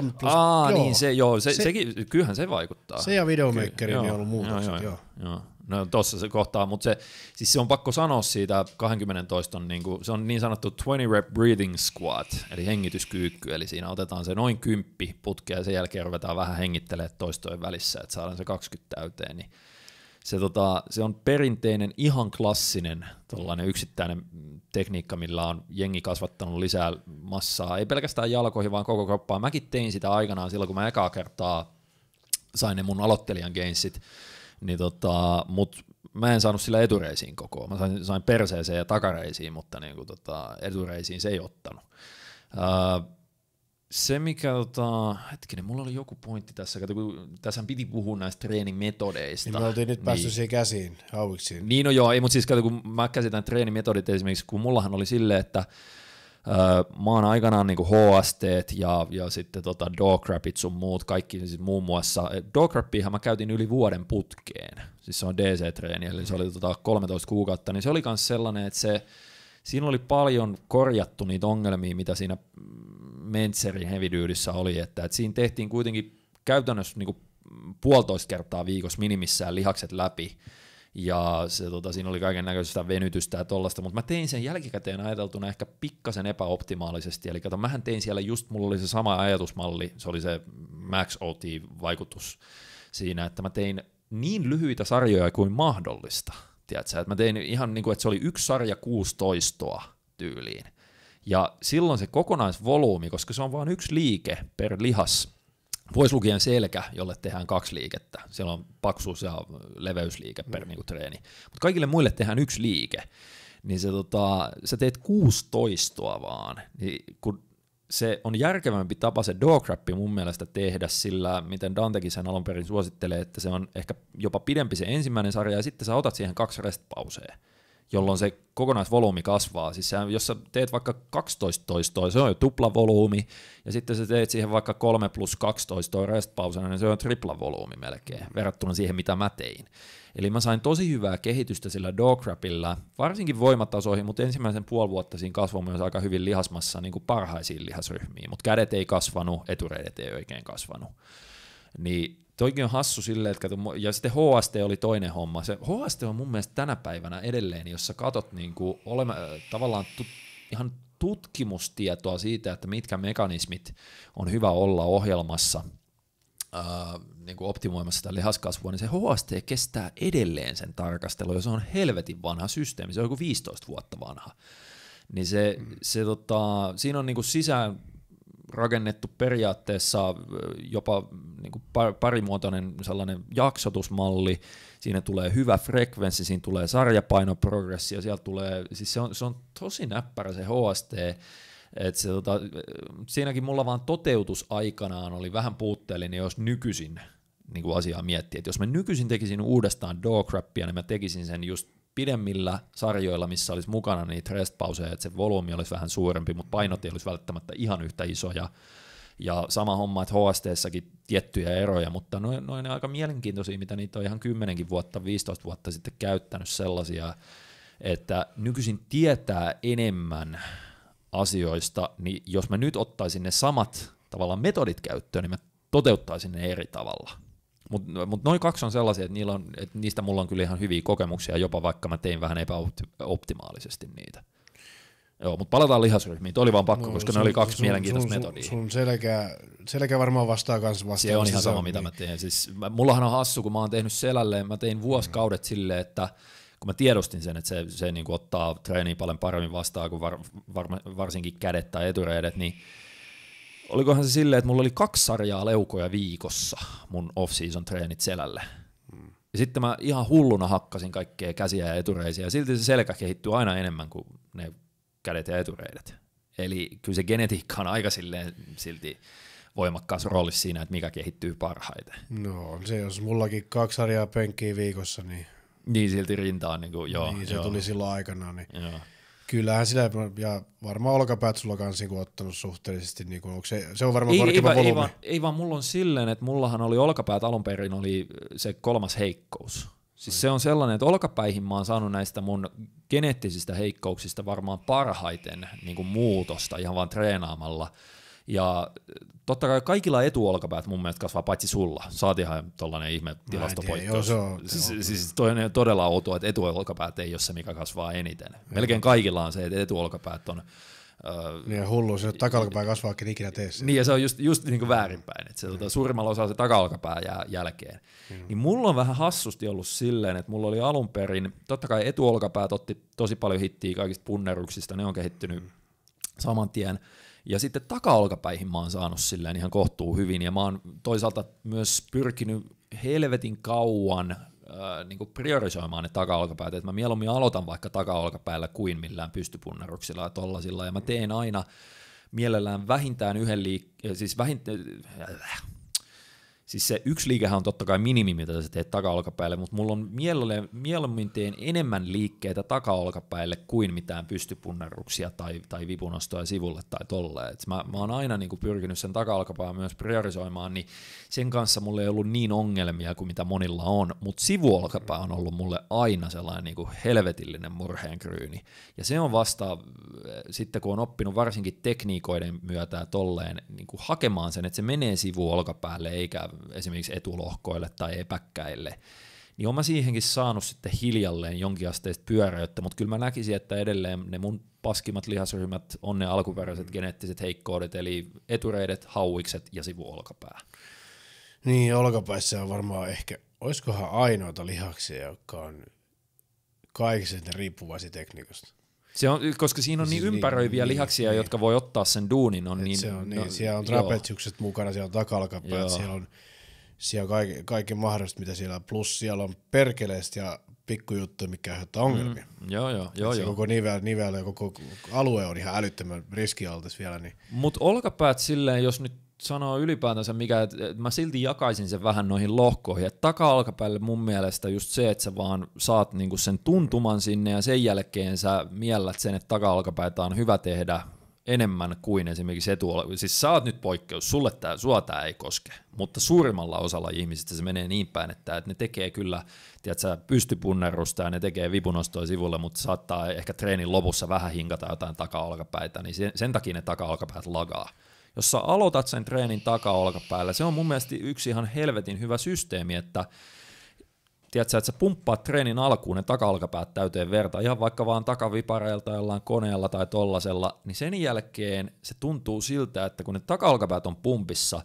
3 plus. Aa, niin joo. niin se, joo, se, se, sekin, kyllähän se vaikuttaa. Se ja videomakeri niin on ollut muutokset, joo. joo. joo. joo. No tossa se kohtaa, mutta se, siis se on pakko sanoa siitä 20 toiston, niin kuin, se on niin sanottu 20 rep breathing squat, eli hengityskyykky, eli siinä otetaan se noin kymppi putkea ja sen jälkeen ruvetaan vähän hengittelemään toistojen välissä, että saadaan se 20 täyteen, niin se, tota, se on perinteinen, ihan klassinen tällainen yksittäinen tekniikka, millä on jengi kasvattanut lisää massaa, ei pelkästään jalkoihin, vaan koko kroppaan. Mäkin tein sitä aikanaan silloin, kun mä ekaa kertaa sain ne mun aloittelijan gainsit, niin tota, mut mä en saanut sillä etureisiin koko Mä sain, sain perseeseen ja takareisiin, mutta niinku tota, etureisiin se ei ottanut. Öö, se, mikä tota, hetkinen, mulla oli joku pointti tässä, kato, kun tässä piti puhua näistä treenimetodeista. Niin me oltiin nyt niin. päässyt niin. siihen käsiin, hauiksiin. Niin no joo, ei, mutta siis kato, kun mä käsitän treenimetodit esimerkiksi, kun mullahan oli silleen, että Öö, mä oon aikanaan niin HST ja, ja sitten tota Dograpit sun muut, kaikki siis muun muassa. E, Dograppihan mä käytin yli vuoden putkeen, siis se on DC-treeni, eli se oli tota 13 kuukautta, niin se oli myös sellainen, että se, siinä oli paljon korjattu niitä ongelmia, mitä siinä Mentserin hevidyydissä oli, että, että siinä tehtiin kuitenkin käytännössä niin kuin puolitoista kertaa viikossa minimissään lihakset läpi, ja se, tota, siinä oli kaiken näköistä venytystä ja tollasta, mutta mä tein sen jälkikäteen ajateltuna ehkä pikkasen epäoptimaalisesti, eli kato, mähän tein siellä just, mulla oli se sama ajatusmalli, se oli se max OT-vaikutus siinä, että mä tein niin lyhyitä sarjoja kuin mahdollista, tiedätkö? että mä tein ihan niin kuin, että se oli yksi sarja 16 tyyliin, ja silloin se kokonaisvolyymi, koska se on vain yksi liike per lihas, pois lukien selkä, jolle tehdään kaksi liikettä. Siellä on paksuus- ja leveysliike per mm. niin kuin, treeni. Mutta kaikille muille tehdään yksi liike. Niin se, tota, sä teet toistoa vaan. Niin kun se on järkevämpi tapa se dograppi mun mielestä tehdä, sillä miten Dantekin sen alun perin suosittelee, että se on ehkä jopa pidempi se ensimmäinen sarja, ja sitten sä otat siihen kaksi restpausea jolloin se kokonaisvolyymi kasvaa. Siis sehän, jos sä teet vaikka 12 toistoa, se on jo tuplavolyymi, ja sitten sä teet siihen vaikka 3 plus 12 restpausena, niin se on triplavolyymi melkein, verrattuna siihen, mitä mä tein. Eli mä sain tosi hyvää kehitystä sillä dograpilla, varsinkin voimatasoihin, mutta ensimmäisen puoli vuotta siinä kasvoi myös aika hyvin lihasmassa niin kuin parhaisiin lihasryhmiin, mutta kädet ei kasvanut, etureidet ei oikein kasvanut. Niin Toikin on hassu silleen, että katso, ja sitten HST oli toinen homma. Se HST on mun mielestä tänä päivänä edelleen, jos sä katot niin kuin, olema, tavallaan tu, ihan tutkimustietoa siitä, että mitkä mekanismit on hyvä olla ohjelmassa ää, niin kuin optimoimassa sitä lihaskasvua, niin se HST kestää edelleen sen tarkastelun, ja se on helvetin vanha systeemi, se on joku 15 vuotta vanha. Niin se, mm. se tota, siinä on niin kuin sisään rakennettu periaatteessa jopa niin kuin parimuotoinen sellainen jaksotusmalli, siinä tulee hyvä frekvenssi, siinä tulee ja siellä tulee, siis se on, se on tosi näppärä se HST, että se, tota, siinäkin mulla vaan toteutus aikanaan oli vähän puutteellinen, jos nykyisin niin kuin asiaa miettii, että jos mä nykyisin tekisin uudestaan dogcrappia, niin mä tekisin sen just pidemmillä sarjoilla, missä olisi mukana niitä restpauseja, että se volyymi olisi vähän suurempi, mutta painot ei olisi välttämättä ihan yhtä isoja. Ja sama homma, että HST-säkin tiettyjä eroja, mutta noin, noin aika mielenkiintoisia, mitä niitä on ihan 10 vuotta, 15 vuotta sitten käyttänyt sellaisia, että nykyisin tietää enemmän asioista, niin jos mä nyt ottaisin ne samat tavallaan metodit käyttöön, niin mä toteuttaisin ne eri tavalla. Mutta mut noin kaksi on sellaisia, että, niillä on, että niistä mulla on kyllä ihan hyviä kokemuksia, jopa vaikka mä tein vähän epäoptimaalisesti niitä. Joo, mutta palataan lihasryhmiin. Tuo oli vaan pakko, no, koska sun, ne oli kaksi sun, mielenkiintoista sun, metodia. Sun selkä, selkä varmaan vastaa myös vastaan. Se on ihan siis sama, mitä niin. mä teen. Siis, mä, mullahan on hassu, kun mä oon tehnyt selälleen. Mä tein vuosikaudet silleen, että kun mä tiedostin sen, että se, se niin ottaa treeniä paljon paremmin vastaan kuin var, var, varsinkin kädet tai etureidet, niin – Olikohan se silleen, että mulla oli kaksi sarjaa leukoja viikossa mun off-season treenit selälle. Ja sitten mä ihan hulluna hakkasin kaikkea käsiä ja etureisiä. Silti se selkä kehittyy aina enemmän kuin ne kädet ja etureidet. Eli kyllä se genetiikka on aika silleen silti voimakkaassa roolissa siinä, että mikä kehittyy parhaiten. No se, jos mullakin kaksi sarjaa penkkiä viikossa, niin... Niin silti rintaan, niin kuin, joo. Niin se joo. tuli silloin aikana, niin... Joo. Kyllähän sillä, ja varmaan olkapäät sulla kanssa niin ottanut suhteellisesti, niin kuin, se, se on varmaan ei, korkeampi ei, volyymi. Ei, ei vaan mulla on silleen, että mullahan oli olkapäät alun perin oli eh, se kolmas heikkous. Siis se on sellainen, että olkapäihin mä oon saanut näistä mun geneettisistä heikkouksista varmaan parhaiten niin kuin muutosta ihan vaan treenaamalla – ja eh, totta kai kaikilla etuolkapäät mun mielestä kasvaa, paitsi sulla. Saatihan tollainen ihme tilastopoikkeus. Siis- joo, siis, siis toinen todella outoa, että etuolkapäät ei ole se, mikä kasvaa eniten. Joo. Melkein kaikilla on se, että etuolkapäät on Uh, niin hullu, se takalkapää kasvaakin ikinä tee Niin ja se on just, just niin kuin väärinpäin, että se, mm. tota, suurimmalla osalla se takalkapää jää jälkeen. Mm. Niin mulla on vähän hassusti ollut silleen, että mulla oli alun perin, totta kai etuolkapäät otti tosi paljon hittiä kaikista punneruksista, ne on kehittynyt mm. saman tien – ja sitten takaolkapäihin mä oon saanut silleen ihan kohtuu hyvin, ja mä oon toisaalta myös pyrkinyt helvetin kauan äh, niin kuin priorisoimaan ne takaolkapäät, että mä mieluummin aloitan vaikka takaolkapäällä kuin millään pystypunneruksilla ja tollasilla, ja mä teen aina mielellään vähintään yhden liik- siis vähintään, äh, siis se yksi liikehän on totta kai minimi, mitä sä teet takaolkapäälle, mutta mulla on mieluummin, teen enemmän liikkeitä takaolkapäälle kuin mitään pystypunnerruksia tai, tai vipunostoja sivulle tai tolleen. Et mä, mä oon aina niinku pyrkinyt sen takaolkapää myös priorisoimaan, niin sen kanssa mulla ei ollut niin ongelmia kuin mitä monilla on, mutta sivuolkapää on ollut mulle aina sellainen niinku helvetillinen murheenkryyni. Ja se on vasta äh, sitten, kun on oppinut varsinkin tekniikoiden myötä tolleen niinku hakemaan sen, että se menee sivuolkapäälle eikä esimerkiksi etulohkoille tai epäkkäille, niin olen mä siihenkin saanut sitten hiljalleen jonkin asteista pyöräyttä, mutta kyllä mä näkisin, että edelleen ne mun paskimmat lihasryhmät on ne alkuperäiset mm. geneettiset heikkoudet, eli etureidet, hauikset ja sivuolkapää. Niin, olkapäissä on varmaan ehkä, olisikohan ainoita lihaksia, jotka on kaikista riippuvaisi tekniikasta. Se on, koska siinä on siis niin, niin ympäröiviä niin, lihaksia, niin, jotka voi ottaa sen duunin. On niin, se on, niin, no, siellä on trapeziukset mukana, siellä on takalkapäät, siellä on siellä on kaiken, kaikki mahdollista, mitä siellä on. Plus siellä on perkeleistä ja pikkujuttuja, mikä aiheuttaa ongelmia. Mm, joo, joo, joo, joo. Koko nivel, nivel ja koko alue on ihan älyttömän riskialtis vielä. Niin. Mutta olkapäät silleen, jos nyt sanoo ylipäätänsä, mikä, että mä silti jakaisin sen vähän noihin lohkoihin. Et taka-alkapäälle mun mielestä just se, että sä vaan saat niinku sen tuntuman sinne ja sen jälkeen sä miellät sen, että taka-alkapäitä on hyvä tehdä enemmän kuin esimerkiksi etuola. Siis sä oot nyt poikkeus, sulle tää, sua tää ei koske, mutta suurimmalla osalla ihmisistä se menee niin päin, että, että ne tekee kyllä, tiedätkö, pystypunnerusta ja ne tekee vipunostoa sivulle, mutta saattaa ehkä treenin lopussa vähän hinkata jotain takaolkapäitä, niin sen, sen takia ne takaolkapäät lagaa. Jos sä aloitat sen treenin takaolkapäällä, se on mun mielestä yksi ihan helvetin hyvä systeemi, että tiedätkö, että sä pumppaat treenin alkuun ne taka täyteen verta, ihan vaikka vaan takavipareilta jollain koneella tai tollasella, niin sen jälkeen se tuntuu siltä, että kun ne taka on pumpissa,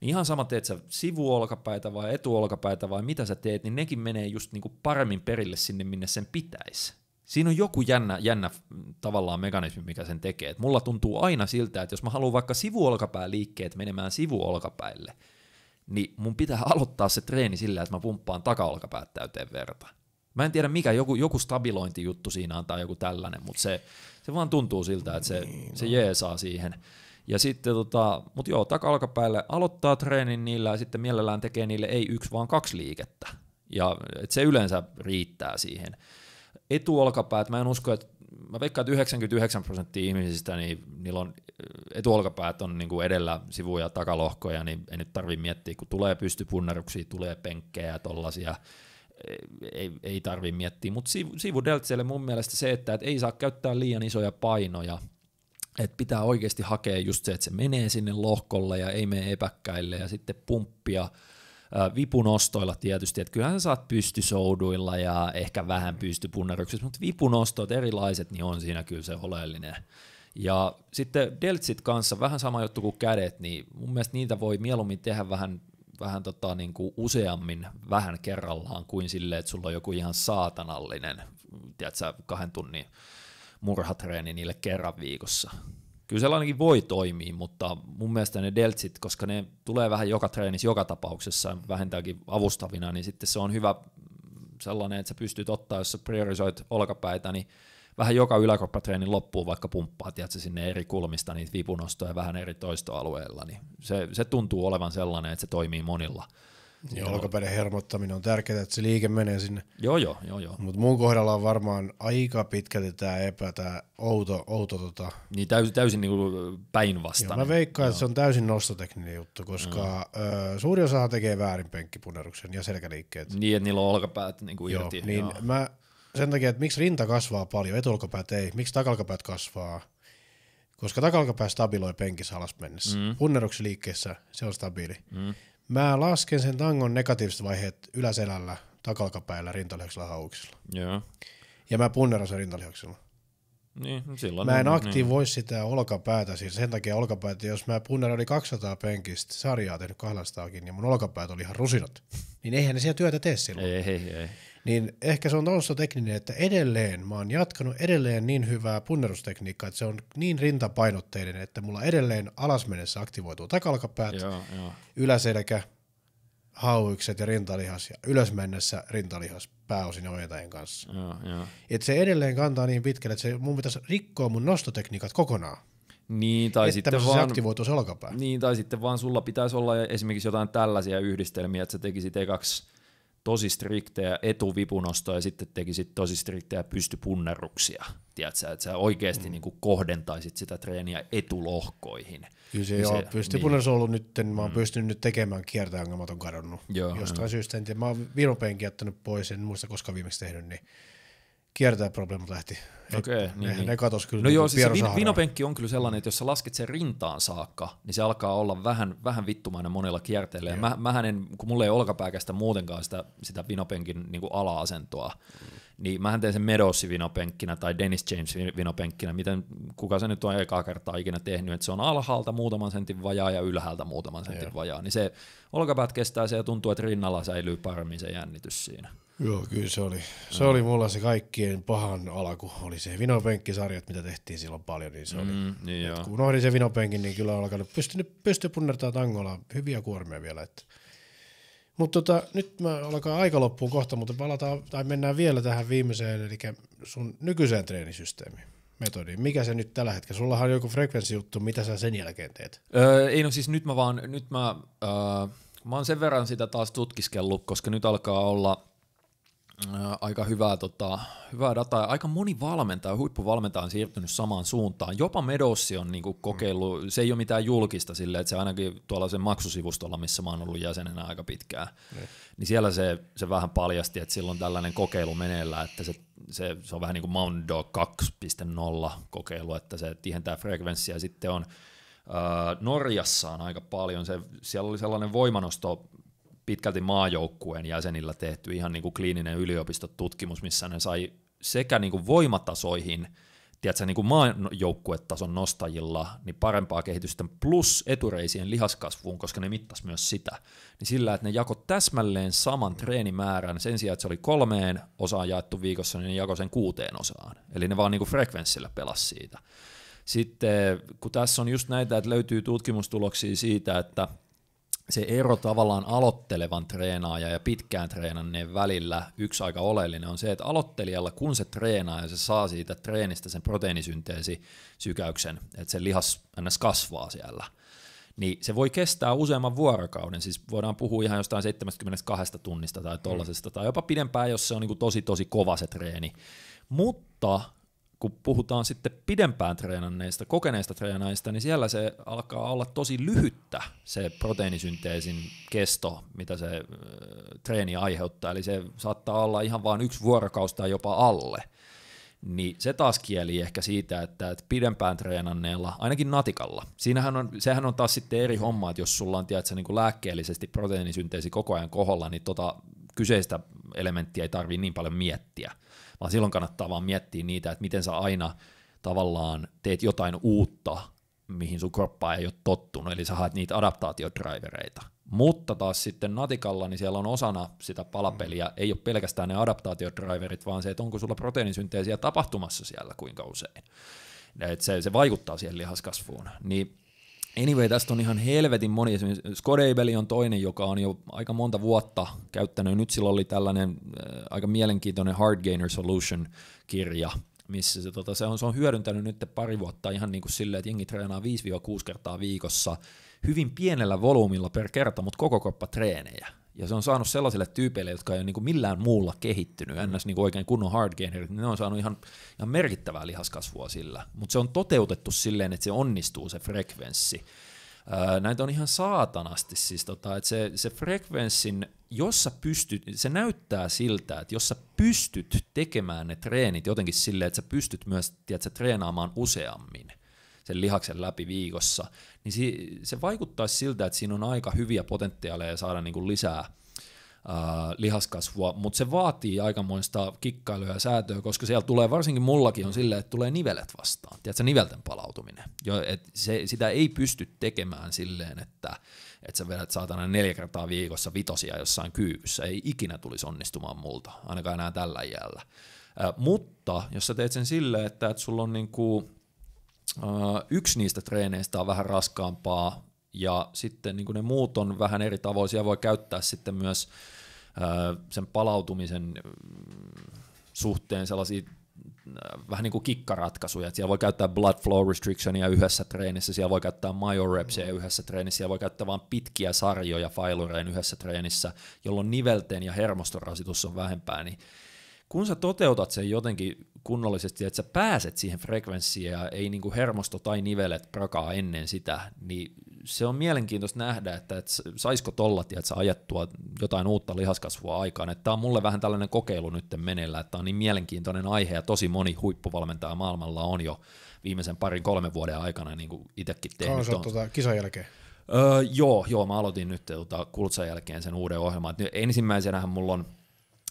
niin ihan sama teet sä sivuolkapäitä vai etuolkapäitä vai mitä sä teet, niin nekin menee just niinku paremmin perille sinne, minne sen pitäisi. Siinä on joku jännä, jännä tavallaan mekanismi, mikä sen tekee. Et mulla tuntuu aina siltä, että jos mä haluan vaikka liikkeet menemään sivuolkapäille – niin mun pitää aloittaa se treeni sillä, että mä pumppaan takaolkapäät täyteen verta. Mä en tiedä mikä, joku, joku stabilointijuttu siinä antaa joku tällainen, mutta se, se vaan tuntuu siltä, että se, niin, se jeesaa siihen. Ja sitten tota, mut joo, takalkapäälle aloittaa treenin niillä ja sitten mielellään tekee niille ei yksi, vaan kaksi liikettä. Ja et se yleensä riittää siihen. Etuolkapäät, mä en usko, että mä veikkaan, että 99 prosenttia ihmisistä, niin niillä on etuolkapäät on niin kuin edellä sivuja takalohkoja, niin ei nyt tarvi miettiä, kun tulee pystypunneruksia, tulee penkkejä ja tollasia, ei, ei tarvi miettiä, mutta sivu, sivudeltseille mun mielestä se, että et ei saa käyttää liian isoja painoja, että pitää oikeasti hakea just se, että se menee sinne lohkolle ja ei mene epäkkäille ja sitten pumppia, vipunostoilla tietysti, että kyllähän sä saat pystysouduilla ja ehkä vähän pystypunneruksessa, mutta vipunostot erilaiset, niin on siinä kyllä se oleellinen. Ja sitten deltsit kanssa vähän sama juttu kuin kädet, niin mun mielestä niitä voi mieluummin tehdä vähän vähän tota, niin kuin useammin vähän kerrallaan kuin silleen, että sulla on joku ihan saatanallinen, tiedätkö, kahden tunnin murhatreeni niille kerran viikossa kyllä sellainenkin voi toimia, mutta mun mielestä ne deltsit, koska ne tulee vähän joka treenissä joka tapauksessa vähintäänkin vähentääkin avustavina, niin sitten se on hyvä mm, sellainen, että sä pystyt ottaa, jos sä priorisoit olkapäitä, niin vähän joka yläkroppatreenin loppuun vaikka pumppaa, tiedätkö, sinne eri kulmista niitä vipunostoja vähän eri toistoalueilla, niin se, se tuntuu olevan sellainen, että se toimii monilla – Joo. Olkapäiden hermottaminen on tärkeää, että se liike menee sinne. Joo, joo, joo. joo. Mutta mun kohdalla on varmaan aika pitkälti tämä epä, tämä outo, outo tota... Niin täysin, täysin niinku päinvastainen. mä veikkaan, joo. että se on täysin nostotekninen juttu, koska no. ö, suuri osa tekee väärin penkkipunneruksen ja selkäliikkeet. Niin, että niillä on olkapäät niinku joo, irti. Niin joo. mä sen takia, että miksi rinta kasvaa paljon, etulkapäät ei, miksi takalkapäät kasvaa, koska takalkapää stabiloi penkissä alas mennessä. Mm. liikkeessä se on stabiili. Mm. Mä lasken sen tangon negatiiviset vaiheet yläselällä, takalkapäillä, rintalihaksella, hauksilla. Joo. Ja mä punneran sen rintalihaksella. Niin, no silloin mä en on, niin. aktivoi niin. sitä olkapäätä, siis sen takia olkapäätä, jos mä punneroin niin oli 200 penkistä, sarjaa tehnyt 200kin, ja mun olkapäät oli ihan rusinat, niin eihän ne siellä työtä tee silloin. Ei, ei, ei niin ehkä se on ollut se tekninen, että edelleen mä oon jatkanut edelleen niin hyvää punnerustekniikkaa, että se on niin rintapainotteinen, että mulla edelleen alasmennessä aktivoituu takalkapäät, joo, joo. yläselkä, hauikset ja rintalihas ja mennessä rintalihas pääosin ojentajien kanssa. Joo, joo. Et se edelleen kantaa niin pitkälle, että se, mun pitäisi rikkoa mun nostotekniikat kokonaan. Niin, tai että sitten vaan, se olkapää. Niin, tai sitten vaan sulla pitäisi olla esimerkiksi jotain tällaisia yhdistelmiä, että sä tekisit ekaksi tosi striktejä etuvipunostoja ja sitten tekisit tosi striktejä pystypunnerruksia. Tiedätkö, että sä oikeasti mm. niin kuin kohdentaisit sitä treeniä etulohkoihin. Kyllä se, ja niin joo, se, pystypunnerus niin. on ollut niin. nyt, mä oon mm. pystynyt nyt tekemään kiertäjäongelmat on kadonnut. Joo, Jostain mm. syystä en tiedä, mä oon viimepäin jättänyt pois, en muista koska viimeksi tehnyt, niin kiertäjäprobleemat lähti. Okei, okay, niin, niin, ne, niin. ne kyllä. No niin joo, siis se vinopenkki on kyllä sellainen, että jos sä lasket sen rintaan saakka, niin se alkaa olla vähän, vähän vittumainen monella kierteellä. Ja mä, mähän en, kun mulla ei olkapääkästä muutenkaan sitä, sitä vinopenkin niin kuin ala-asentoa, mm. niin mähän teen sen Medossi vinopenkkinä tai Dennis James vinopenkkinä, miten kuka se nyt on ekaa kertaa ikinä tehnyt, että se on alhaalta muutaman sentin vajaa ja ylhäältä muutaman sentin Joo. vajaa, niin se olkapäät kestää se ja tuntuu, että rinnalla säilyy paremmin se jännitys siinä. Joo, kyllä se oli. Se no. oli mulla se kaikkien pahan alku, oli se vinopenkkisarjat, mitä tehtiin silloin paljon, niin se oli. Mm, niin joo. kun unohdin se vinopenkin, niin kyllä on alkanut pystynyt, pysty punnertaa tangolla hyviä kuormia vielä. Että. Mutta tota, nyt mä alkaa aika loppuun kohta, mutta palataan, tai mennään vielä tähän viimeiseen, eli sun nykyiseen treenisysteemiin metodi. Mikä se nyt tällä hetkellä? sulla on joku frekvenssijuttu, mitä sä sen jälkeen teet? Öö, ei no siis nyt mä vaan, nyt mä, öö, mä oon sen verran sitä taas tutkiskellut, koska nyt alkaa olla Äh, aika hyvää, tota, hyvää dataa. Aika moni valmentaja, huippuvalmentaja on siirtynyt samaan suuntaan. Jopa Medossi on niinku mm. kokeillut, se ei ole mitään julkista sille, että se ainakin tuolla sen maksusivustolla, missä mä oon ollut jäsenenä aika pitkään, mm. niin siellä se, se vähän paljasti, että silloin tällainen kokeilu meneillään, että se, se, se on vähän niin kuin Mountain Dog 2.0 kokeilu, että se tihentää frekvenssiä. Sitten on äh, Norjassa on aika paljon, se, siellä oli sellainen voimanosto pitkälti maajoukkueen jäsenillä tehty ihan niin kuin kliininen yliopistotutkimus, missä ne sai sekä niin kuin voimatasoihin, tiedätkö, niin kuin maajoukkuetason nostajilla niin parempaa kehitystä plus etureisien lihaskasvuun, koska ne mittas myös sitä. Niin sillä, että ne jako täsmälleen saman treenimäärän, sen sijaan, että se oli kolmeen osaan jaettu viikossa, niin ne jako sen kuuteen osaan. Eli ne vaan niin kuin frekvenssillä pelasi siitä. Sitten kun tässä on just näitä, että löytyy tutkimustuloksia siitä, että – se ero tavallaan aloittelevan treenaaja ja pitkään treenanneen välillä yksi aika oleellinen on se, että aloittelijalla kun se treenaa ja se saa siitä treenistä sen proteiinisynteesi sykäyksen, että se lihas ns. kasvaa siellä, niin se voi kestää useamman vuorokauden, siis voidaan puhua ihan jostain 72 tunnista tai mm. tollasesta, mm. tai jopa pidempään, jos se on niin tosi tosi kova se treeni, mutta kun puhutaan sitten pidempään treenanneista, kokeneista treenaista, niin siellä se alkaa olla tosi lyhyttä se proteiinisynteesin kesto, mitä se treeni aiheuttaa. Eli se saattaa olla ihan vain yksi vuorokausi tai jopa alle. Niin se taas kieli ehkä siitä, että, että pidempään treenanneella, ainakin natikalla, siinähän on, sehän on taas sitten eri homma, että jos sulla on tiedätkö, niin kuin lääkkeellisesti proteiinisynteesi koko ajan koholla, niin tota kyseistä elementtiä ei tarvitse niin paljon miettiä vaan silloin kannattaa vaan miettiä niitä, että miten sä aina tavallaan teet jotain uutta, mihin sun kroppa ei ole tottunut, eli sä haet niitä adaptaatiodrivereita. Mutta taas sitten natikalla, niin siellä on osana sitä palapeliä, ei ole pelkästään ne adaptaatiodriverit, vaan se, että onko sulla proteiinisynteesiä tapahtumassa siellä kuinka usein. se, se vaikuttaa siihen lihaskasvuun. Niin Anyway, tästä on ihan helvetin moni. Esimerkiksi Skodabeli on toinen, joka on jo aika monta vuotta käyttänyt. Nyt sillä oli tällainen äh, aika mielenkiintoinen Hard Gainer Solution-kirja, missä se, tota, se, on, se on hyödyntänyt nyt pari vuotta ihan niin kuin silleen, että jengi treenaa 5-6 kertaa viikossa hyvin pienellä volyymilla per kerta, mutta koko kroppa treenejä ja se on saanut sellaisille tyypeille, jotka ei ole niin kuin millään muulla kehittynyt, ns. Niin kuin oikein kunnon hard gainerit, niin ne on saanut ihan, ihan merkittävää lihaskasvua sillä. Mutta se on toteutettu silleen, että se onnistuu se frekvenssi. Öö, näitä on ihan saatanasti, siis tota, että se, se frekvenssin, jos sä pystyt, se näyttää siltä, että jos sä pystyt tekemään ne treenit jotenkin silleen, että sä pystyt myös tiedätkö, treenaamaan useammin, sen lihaksen läpi viikossa, niin si- se vaikuttaa siltä, että siinä on aika hyviä potentiaaleja saada niin kuin lisää äh, lihaskasvua, mutta se vaatii aikamoista kikkailua ja säätöä, koska siellä tulee, varsinkin mullakin on silleen, että tulee nivelet vastaan, tiedätkö, nivelten palautuminen. Jo, et se, sitä ei pysty tekemään silleen, että että sä vedät saatana neljä kertaa viikossa vitosia jossain kyykyssä, ei ikinä tulisi onnistumaan multa, ainakaan enää tällä iällä. Uh, mutta jos sä teet sen silleen, että et sulla on niinku, Äh, yksi niistä treeneistä on vähän raskaampaa ja sitten niin kuin ne muut on vähän eri tavoin. Siellä voi käyttää sitten myös äh, sen palautumisen äh, suhteen sellaisia vähän niin kuin kikkaratkaisuja, että siellä voi käyttää blood flow restrictionia yhdessä treenissä, siellä voi käyttää majorepsia yhdessä treenissä, siellä voi käyttää vain pitkiä sarjoja failureen yhdessä treenissä, jolloin nivelten ja hermostorasitus on vähempää, niin kun sä toteutat sen jotenkin kunnollisesti, että sä pääset siihen frekvenssiin ja ei niin kuin hermosto tai nivelet prakaa ennen sitä, niin se on mielenkiintoista nähdä, että et saisiko tolla että sä ajettua jotain uutta lihaskasvua aikaan. Että tämä on mulle vähän tällainen kokeilu nyt meneillä, että tämä on niin mielenkiintoinen aihe ja tosi moni huippuvalmentaja maailmalla on jo viimeisen parin kolmen vuoden aikana niin kuin itsekin tehnyt. Kauan tuota kisan jälkeen? Öö, joo, joo, mä aloitin nyt tuota, kultsan jälkeen sen uuden ohjelman. Et ensimmäisenähän mulla on,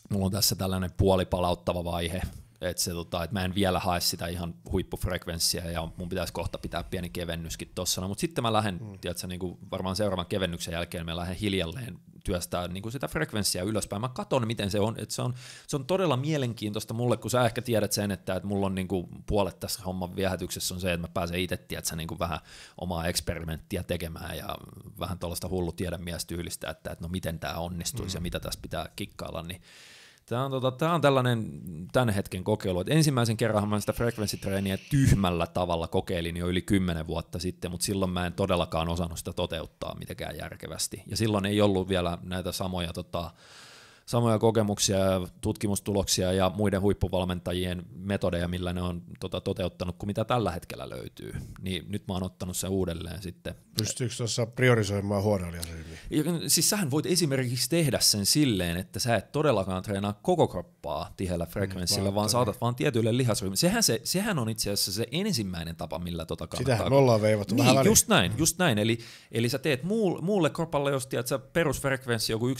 mulla on tässä tällainen puolipalauttava vaihe, että se, tota, et mä en vielä hae sitä ihan huippufrekvenssiä ja mun pitäisi kohta pitää pieni kevennyskin tossa. No, mutta sitten mä lähden, mm. tiedätkö, niin kuin varmaan seuraavan kevennyksen jälkeen mä lähden hiljalleen työstää niin kuin sitä frekvenssiä ylöspäin. Mä katon, miten se on. Et se, on se on todella mielenkiintoista mulle, kun sä ehkä tiedät sen, että et mulla on niin kuin puolet tässä homman viehätyksessä on se, että mä pääsen itse tiedätkö, niin kuin vähän omaa eksperimenttiä tekemään ja vähän tuollaista hullu tiedemiestyylistä, että, että no miten tämä onnistuisi mm. ja mitä tässä pitää kikkailla. Niin Tämä on, tota, tämä on tällainen tämän hetken kokeilu. Että ensimmäisen kerran mä sitä frekvenssitreeniä tyhmällä tavalla kokeilin jo yli kymmenen vuotta sitten, mutta silloin mä en todellakaan osannut sitä toteuttaa mitenkään järkevästi. Ja silloin ei ollut vielä näitä samoja tota, samoja kokemuksia ja tutkimustuloksia ja muiden huippuvalmentajien metodeja, millä ne on tota, toteuttanut, kuin mitä tällä hetkellä löytyy. Niin nyt mä oon ottanut sen uudelleen sitten. Pystyykö tuossa priorisoimaan ryhmiä? Siis sähän voit esimerkiksi tehdä sen silleen, että sä et todellakaan treenaa koko kroppaa tiheällä mm, frekvenssillä, vaan saatat vaan tietyille lihasryhmille. Sehän, se, sehän on itse asiassa se ensimmäinen tapa, millä tota kannattaa. Sitähän me ollaan veivattu niin, vähän just näin, just näin. Eli, eli sä teet muul, muulle kropalle, jos tiedät, sä perusfrekvenssi joku 1-2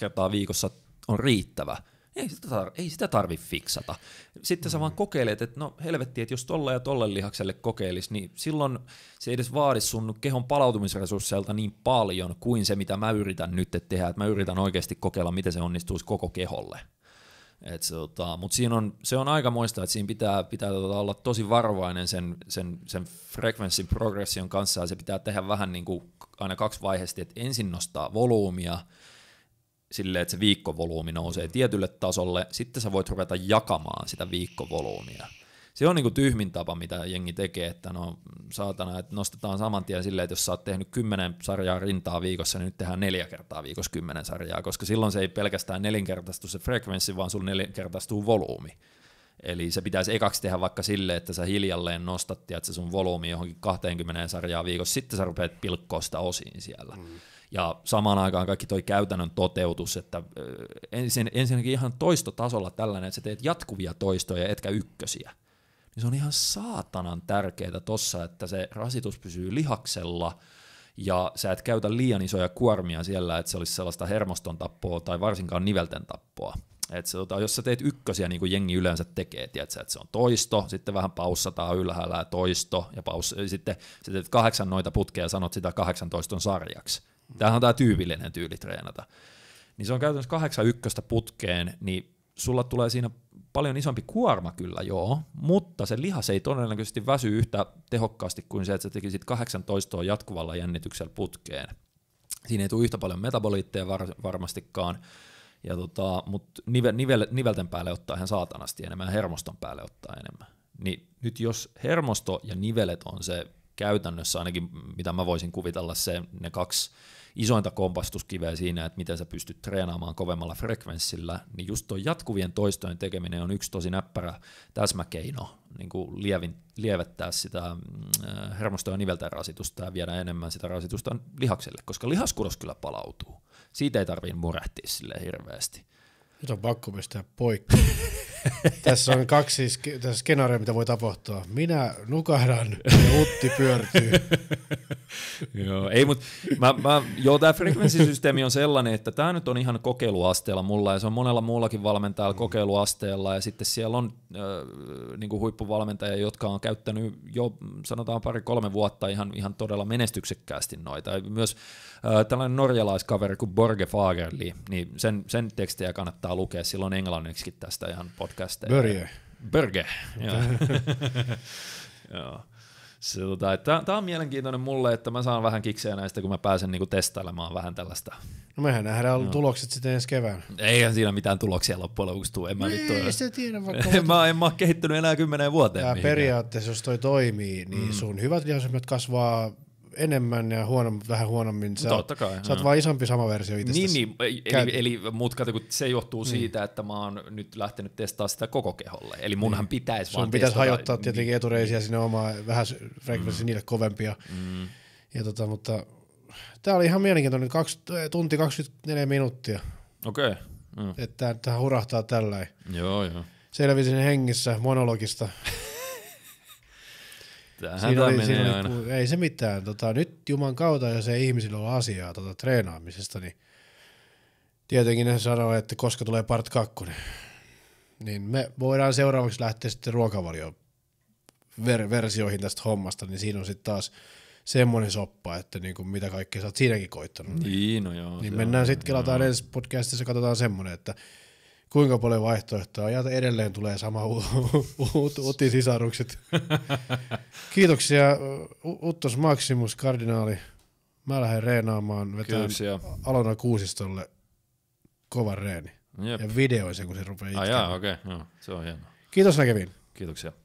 kertaa viikossa on riittävä. Ei sitä, tar- ei sitä tarvi fiksata. Sitten mm. sä vaan kokeilet, että no helvetti, että jos tolle ja tolle lihakselle kokeilis, niin silloin se ei edes vaadi sun kehon palautumisresursseilta niin paljon kuin se, mitä mä yritän nyt tehdä. Että mä yritän oikeasti kokeilla, miten se onnistuisi koko keholle. tota, Mutta siinä on, se on aika muista, että siinä pitää, pitää tota, olla tosi varovainen sen, sen, sen frekvenssin progression kanssa ja se pitää tehdä vähän niin kuin aina kaksi vaiheesta, että ensin nostaa volyymia – silleen, että se viikkovolyymi nousee tietylle tasolle, sitten sä voit ruveta jakamaan sitä viikkovoluumia. Se on niinku tyhmin tapa, mitä jengi tekee, että no saatana, että nostetaan saman tien silleen, että jos sä oot tehnyt kymmenen sarjaa rintaa viikossa, niin nyt tehdään neljä kertaa viikossa kymmenen sarjaa, koska silloin se ei pelkästään nelinkertaistu se frekvenssi, vaan sulla nelinkertaistuu volyymi. Eli se pitäisi ekaksi tehdä vaikka silleen, että sä hiljalleen nostat että se sun volyymi johonkin 20 sarjaa viikossa, sitten sä rupeat pilkkoa sitä osiin siellä. Mm ja samaan aikaan kaikki toi käytännön toteutus, että ensin, ensinnäkin ihan toistotasolla tällainen, että sä teet jatkuvia toistoja etkä ykkösiä. Niin se on ihan saatanan tärkeää tossa, että se rasitus pysyy lihaksella, ja sä et käytä liian isoja kuormia siellä, että se olisi sellaista hermoston tappoa tai varsinkaan nivelten tappoa. Et se, tota, jos sä teet ykkösiä, niin kuin jengi yleensä tekee, tiedätkö, että se on toisto, sitten vähän paussataan ylhäällä ja toisto, ja paus, sitten sä teet kahdeksan noita putkea ja sanot sitä 18 sarjaksi. Mm. Tämähän on tämä tyypillinen tyyli treenata. Niin se on käytännössä kahdeksan ykköstä putkeen, niin sulla tulee siinä paljon isompi kuorma kyllä joo, mutta se lihas ei todennäköisesti väsy yhtä tehokkaasti kuin se, että sä tekisit 18 jatkuvalla jännityksellä putkeen. Siinä ei tule yhtä paljon metaboliitteja var- varmastikaan, ja tota, mutta nive, nive- nivelten päälle ottaa ihan saatanasti enemmän ja hermoston päälle ottaa enemmän. Niin nyt jos hermosto ja nivelet on se käytännössä ainakin, mitä mä voisin kuvitella, se ne kaksi isointa kompastuskiveä siinä, että miten sä pystyt treenaamaan kovemmalla frekvenssillä, niin just tuo jatkuvien toistojen tekeminen on yksi tosi näppärä täsmäkeino niin kuin lievin, lievettää sitä mm, äh, hermosto- ja rasitusta ja viedä enemmän sitä rasitusta lihakselle, koska lihaskudos kyllä palautuu. Siitä ei tarvitse murehtia sille hirveästi. Nyt on pakko pistää poikki. tässä on kaksi tässä skenaaria, mitä voi tapahtua. Minä nukahdan ja Utti pyörtyy. joo, ei mut, mä, mä, joo, tämä frekvenssisysteemi on sellainen, että tämä nyt on ihan kokeiluasteella mulla ja se on monella muullakin valmentajalla mm. kokeiluasteella ja sitten siellä on äh, niin huippuvalmentajia, jotka on käyttänyt jo sanotaan pari-kolme vuotta ihan, ihan todella menestyksekkäästi noita. Myös tällainen norjalaiskaveri kuin Borge Fagerli, niin sen, sen tekstejä kannattaa lukea silloin englanniksi tästä ihan podcasteja. Börje. Börge, joo. joo. tota, Tämä on mielenkiintoinen mulle, että mä saan vähän kiksejä näistä, kun mä pääsen niinku testailemaan vähän tällaista. No mehän nähdään no. tulokset sitten ensi kevään. Eihän siinä mitään tuloksia loppujen lopuksi tule. En mä, vittu, ei, sitä tiedä, vaikka en, mä, en mä ole kehittynyt enää kymmenen vuoteen. Tämä periaatteessa, jos toi toimii, niin mm. sun hyvät lihasryhmät kasvaa enemmän ja huono, vähän huonommin. Sä, no Totta kai. Sä oot vaan isompi sama versio itse Niin, niin eli, eli mut kun se johtuu mm. siitä, että mä oon nyt lähtenyt testaamaan sitä koko keholle. Eli munhan niin. pitäisi vaan pitäisi testata. hajottaa niin. tietenkin etureisiä sinne omaa, vähän frekvenssi mm. niille kovempia. Mm. Ja tota, mutta tää oli ihan mielenkiintoinen, kaksi, eh, tunti 24 minuuttia. Okei. Okay. Mm. Että tähän hurahtaa tällä. Joo, joo. Selvisin hengissä monologista. mitään. siinä oli, siinä oli, niin aina. ei se mitään. Tota, nyt Juman kautta, jos ei ihmisillä ole asiaa tota, treenaamisesta, niin tietenkin ne sanoo, että koska tulee part 2, niin me voidaan seuraavaksi lähteä sitten ruokavalioon ver- versioihin tästä hommasta, niin siinä on sitten taas semmoinen soppa, että niin kuin mitä kaikkea sä oot siinäkin koittanut. Niin, no joo. Niin mennään sitten, kelataan ensi podcastissa, katsotaan semmoinen, että kuinka paljon vaihtoehtoja ja edelleen tulee sama utisisarukset. Kiitoksia Uttos Maximus, kardinaali. Mä lähden reenaamaan, vetään Alona Kuusistolle kovan reeni. Jep. Ja videoisen kun se rupeaa itkemään. Ah, jaa, Okay. No, se on hienoa. Kiitos näkeviin. Kiitoksia.